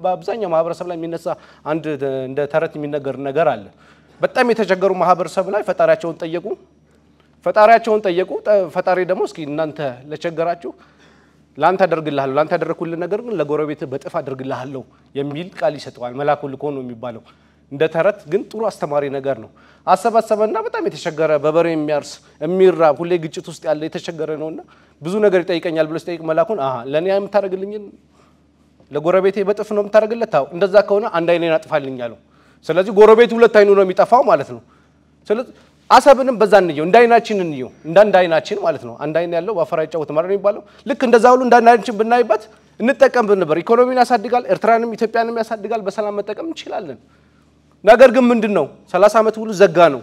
በአብዛኛው ማህበረሰብ ላይ የሚነሳ አንድ እንደ ተረት የሚነገር ነገር አለ። በጣም የተቸገሩ ማህበረሰብ ላይ ፈጣሪያቸውን ጠየቁ። ፈጣሪያቸውን ጠየቁ። ፈጣሪ ደግሞ እስኪ እናንተ ለቸገራችሁ ለአንተ አደርግልሃለሁ ለአንተ ያደረግኩልህ ነገር ግን ለጎረቤት በጥፍ አደርግልሃለሁ የሚል ቃል ይሰጠዋል። መልአኩ ልኮ ነው የሚባለው። እንደ ተረት ግን ጥሩ አስተማሪ ነገር ነው። አሰባሰበና በጣም የተቸገረ በበሬ የሚያርስ የሚራብ ሁሌ ግጭት ውስጥ ያለ የተቸገረ ነውና ብዙ ነገር ይጠይቀኛል ብሎ ሲጠይቅ መልአኩን አሀ ለእኔ የምታደርግልኝን ለጎረቤቴ በጥፍ ነው የምታደርግለት? አዎ እንደዛ ከሆነ አንድ አይኔን አጥፋልኝ አለው። ስለዚህ ጎረቤት ሁለት አይኑ ነው የሚጠፋው ማለት ነው። ስለዚህ አሰብንም በዛ እንየው፣ እንደ አይናችን እንየው፣ እንደ አይናችን ማለት ነው። አንድ አይን ያለው በአፈር አይጫወትም አይደል የሚባለው? ልክ እንደዛ ሁሉ እንደ አንድ አይናችን ብናይበት እንጠቀምብን ነበር። ኢኮኖሚን ያሳድጋል፣ ኤርትራንም ኢትዮጵያንም ያሳድጋል። በሰላም መጠቀም እንችላለን። ነገር ግን ምንድን ነው ሰላሳ ዓመት ሙሉ ዘጋ ነው።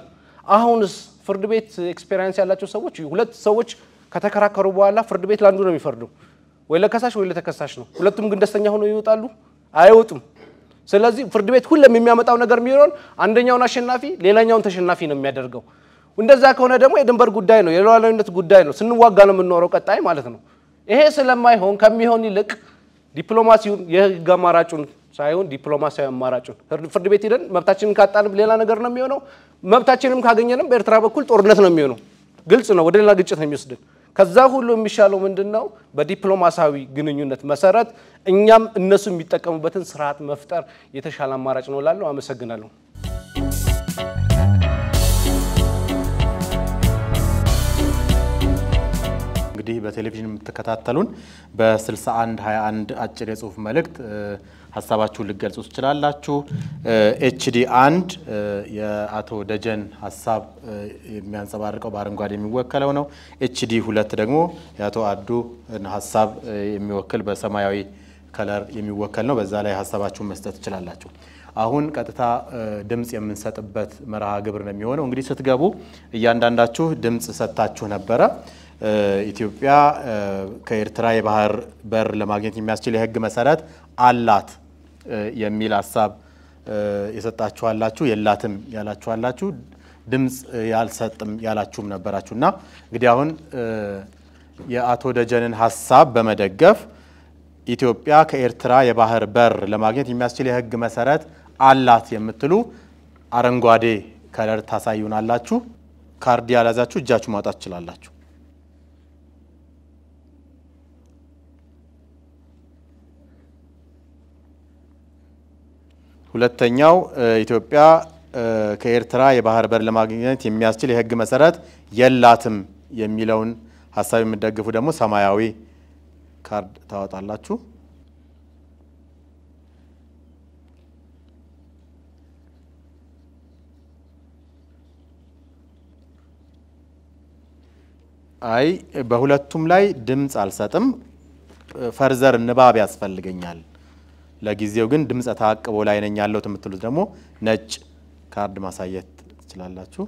አሁንስ ፍርድ ቤት ኤክስፔሪንስ ያላቸው ሰዎች ሁለት ሰዎች ከተከራከሩ በኋላ ፍርድ ቤት ለአንዱ ነው የሚፈርደው፣ ወይ ለከሳሽ ወይ ለተከሳሽ ነው። ሁለቱም ግን ደስተኛ ሆነው ይወጣሉ? አይወጡም። ስለዚህ ፍርድ ቤት ሁሉም የሚያመጣው ነገር የሚሆን አንደኛውን አሸናፊ ሌላኛውን ተሸናፊ ነው የሚያደርገው። እንደዛ ከሆነ ደግሞ የድንበር ጉዳይ ነው፣ የሉዓላዊነት ጉዳይ ነው። ስንዋጋ ነው የምንኖረው ቀጣይ ማለት ነው። ይሄ ስለማይሆን ከሚሆን ይልቅ ዲፕሎማሲውን የህግ አማራጩን ሳይሆን ዲፕሎማሲያዊ አማራጩን ፍርድ ቤት ሄደን መብታችንን ካጣንም ሌላ ነገር ነው የሚሆነው። መብታችንም ካገኘንም በኤርትራ በኩል ጦርነት ነው የሚሆነው። ግልጽ ነው፣ ወደ ሌላ ግጭት ነው የሚወስድን። ከዛ ሁሉ የሚሻለው ምንድን ነው? በዲፕሎማሲያዊ ግንኙነት መሰረት እኛም እነሱ የሚጠቀሙበትን ስርዓት መፍጠር የተሻለ አማራጭ ነው እላለሁ። አመሰግናለሁ። እንግዲህ በቴሌቪዥን የምትከታተሉን በ6121 አጭር የጽሁፍ መልእክት ሀሳባችሁን ልገልጹ ትችላላችሁ። ኤችዲ አንድ የአቶ ደጀን ሀሳብ የሚያንጸባርቀው በአረንጓዴ የሚወከለው ነው። ኤችዲ ሁለት ደግሞ የአቶ አዱ ሀሳብ የሚወክል በሰማያዊ ከለር የሚወከል ነው። በዛ ላይ ሀሳባችሁን መስጠት ትችላላችሁ። አሁን ቀጥታ ድምፅ የምንሰጥበት መርሃ ግብር ነው የሚሆነው። እንግዲህ ስትገቡ እያንዳንዳችሁ ድምፅ ሰጥታችሁ ነበረ። ኢትዮጵያ ከኤርትራ የባህር በር ለማግኘት የሚያስችል የህግ መሰረት አላት የሚል ሀሳብ የሰጣችኋላችሁ፣ የላትም ያላችኋላችሁ፣ ድምፅ ያልሰጥም ያላችሁም ነበራችሁ እና እንግዲህ አሁን የአቶ ደጀንን ሀሳብ በመደገፍ ኢትዮጵያ ከኤርትራ የባህር በር ለማግኘት የሚያስችል የህግ መሰረት አላት የምትሉ አረንጓዴ ከለር ታሳዩናላችሁ። ካርድ ያላዛችሁ እጃችሁ ማውጣት ትችላላችሁ። ሁለተኛው ኢትዮጵያ ከኤርትራ የባህር በር ለማግኘት የሚያስችል የህግ መሰረት የላትም የሚለውን ሀሳብ የሚደግፉ ደግሞ ሰማያዊ ካርድ ታወጣላችሁ። አይ በሁለቱም ላይ ድምፅ አልሰጥም። ፈርዘር ንባብ ያስፈልገኛል። ለጊዜው ግን ድምፀ ተአቅቦ ላይ ነኝ ያለሁት የምትሉት ደግሞ ነጭ ካርድ ማሳየት ትችላላችሁ።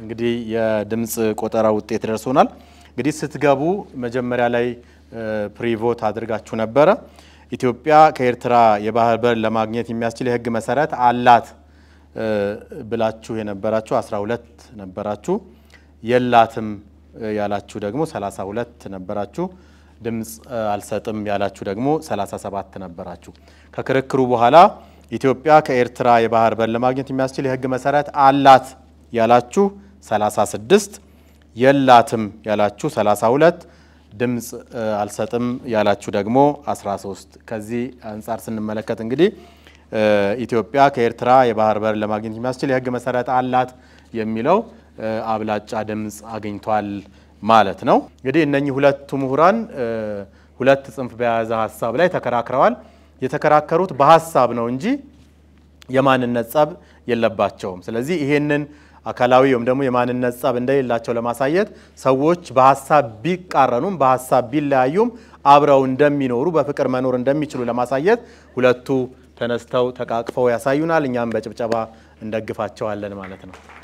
እንግዲህ የድምፅ ቆጠራ ውጤት ደርሶናል። እንግዲህ ስትገቡ መጀመሪያ ላይ ፕሪቮት አድርጋችሁ ነበረ። ኢትዮጵያ ከኤርትራ የባህር በር ለማግኘት የሚያስችል የህግ መሰረት አላት ብላችሁ የነበራችሁ 12 ነበራችሁ። የላትም ያላችሁ ደግሞ 32 ነበራችሁ። ድምፅ አልሰጥም ያላችሁ ደግሞ 37 ነበራችሁ። ከክርክሩ በኋላ ኢትዮጵያ ከኤርትራ የባህር በር ለማግኘት የሚያስችል የህግ መሰረት አላት ያላችሁ 36፣ የላትም ያላችሁ 32፣ ድምፅ አልሰጥም ያላችሁ ደግሞ 13። ከዚህ አንጻር ስንመለከት እንግዲህ ኢትዮጵያ ከኤርትራ የባህር በር ለማግኘት የሚያስችል የህግ መሰረት አላት የሚለው አብላጫ ድምፅ አግኝቷል ማለት ነው። እንግዲህ እነኚህ ሁለቱ ምሁራን ሁለት ጽንፍ በያዘ ሀሳብ ላይ ተከራክረዋል። የተከራከሩት በሀሳብ ነው እንጂ የማንነት ጸብ የለባቸውም። ስለዚህ ይሄንን አካላዊ ወይም ደግሞ የማንነት ጸብ እንደሌላቸው ለማሳየት ሰዎች በሀሳብ ቢቃረኑም በሀሳብ ቢለያዩም አብረው እንደሚኖሩ በፍቅር መኖር እንደሚችሉ ለማሳየት ሁለቱ ተነስተው ተቃቅፈው ያሳዩናል። እኛም በጭብጨባ እንደግፋቸዋለን ማለት ነው።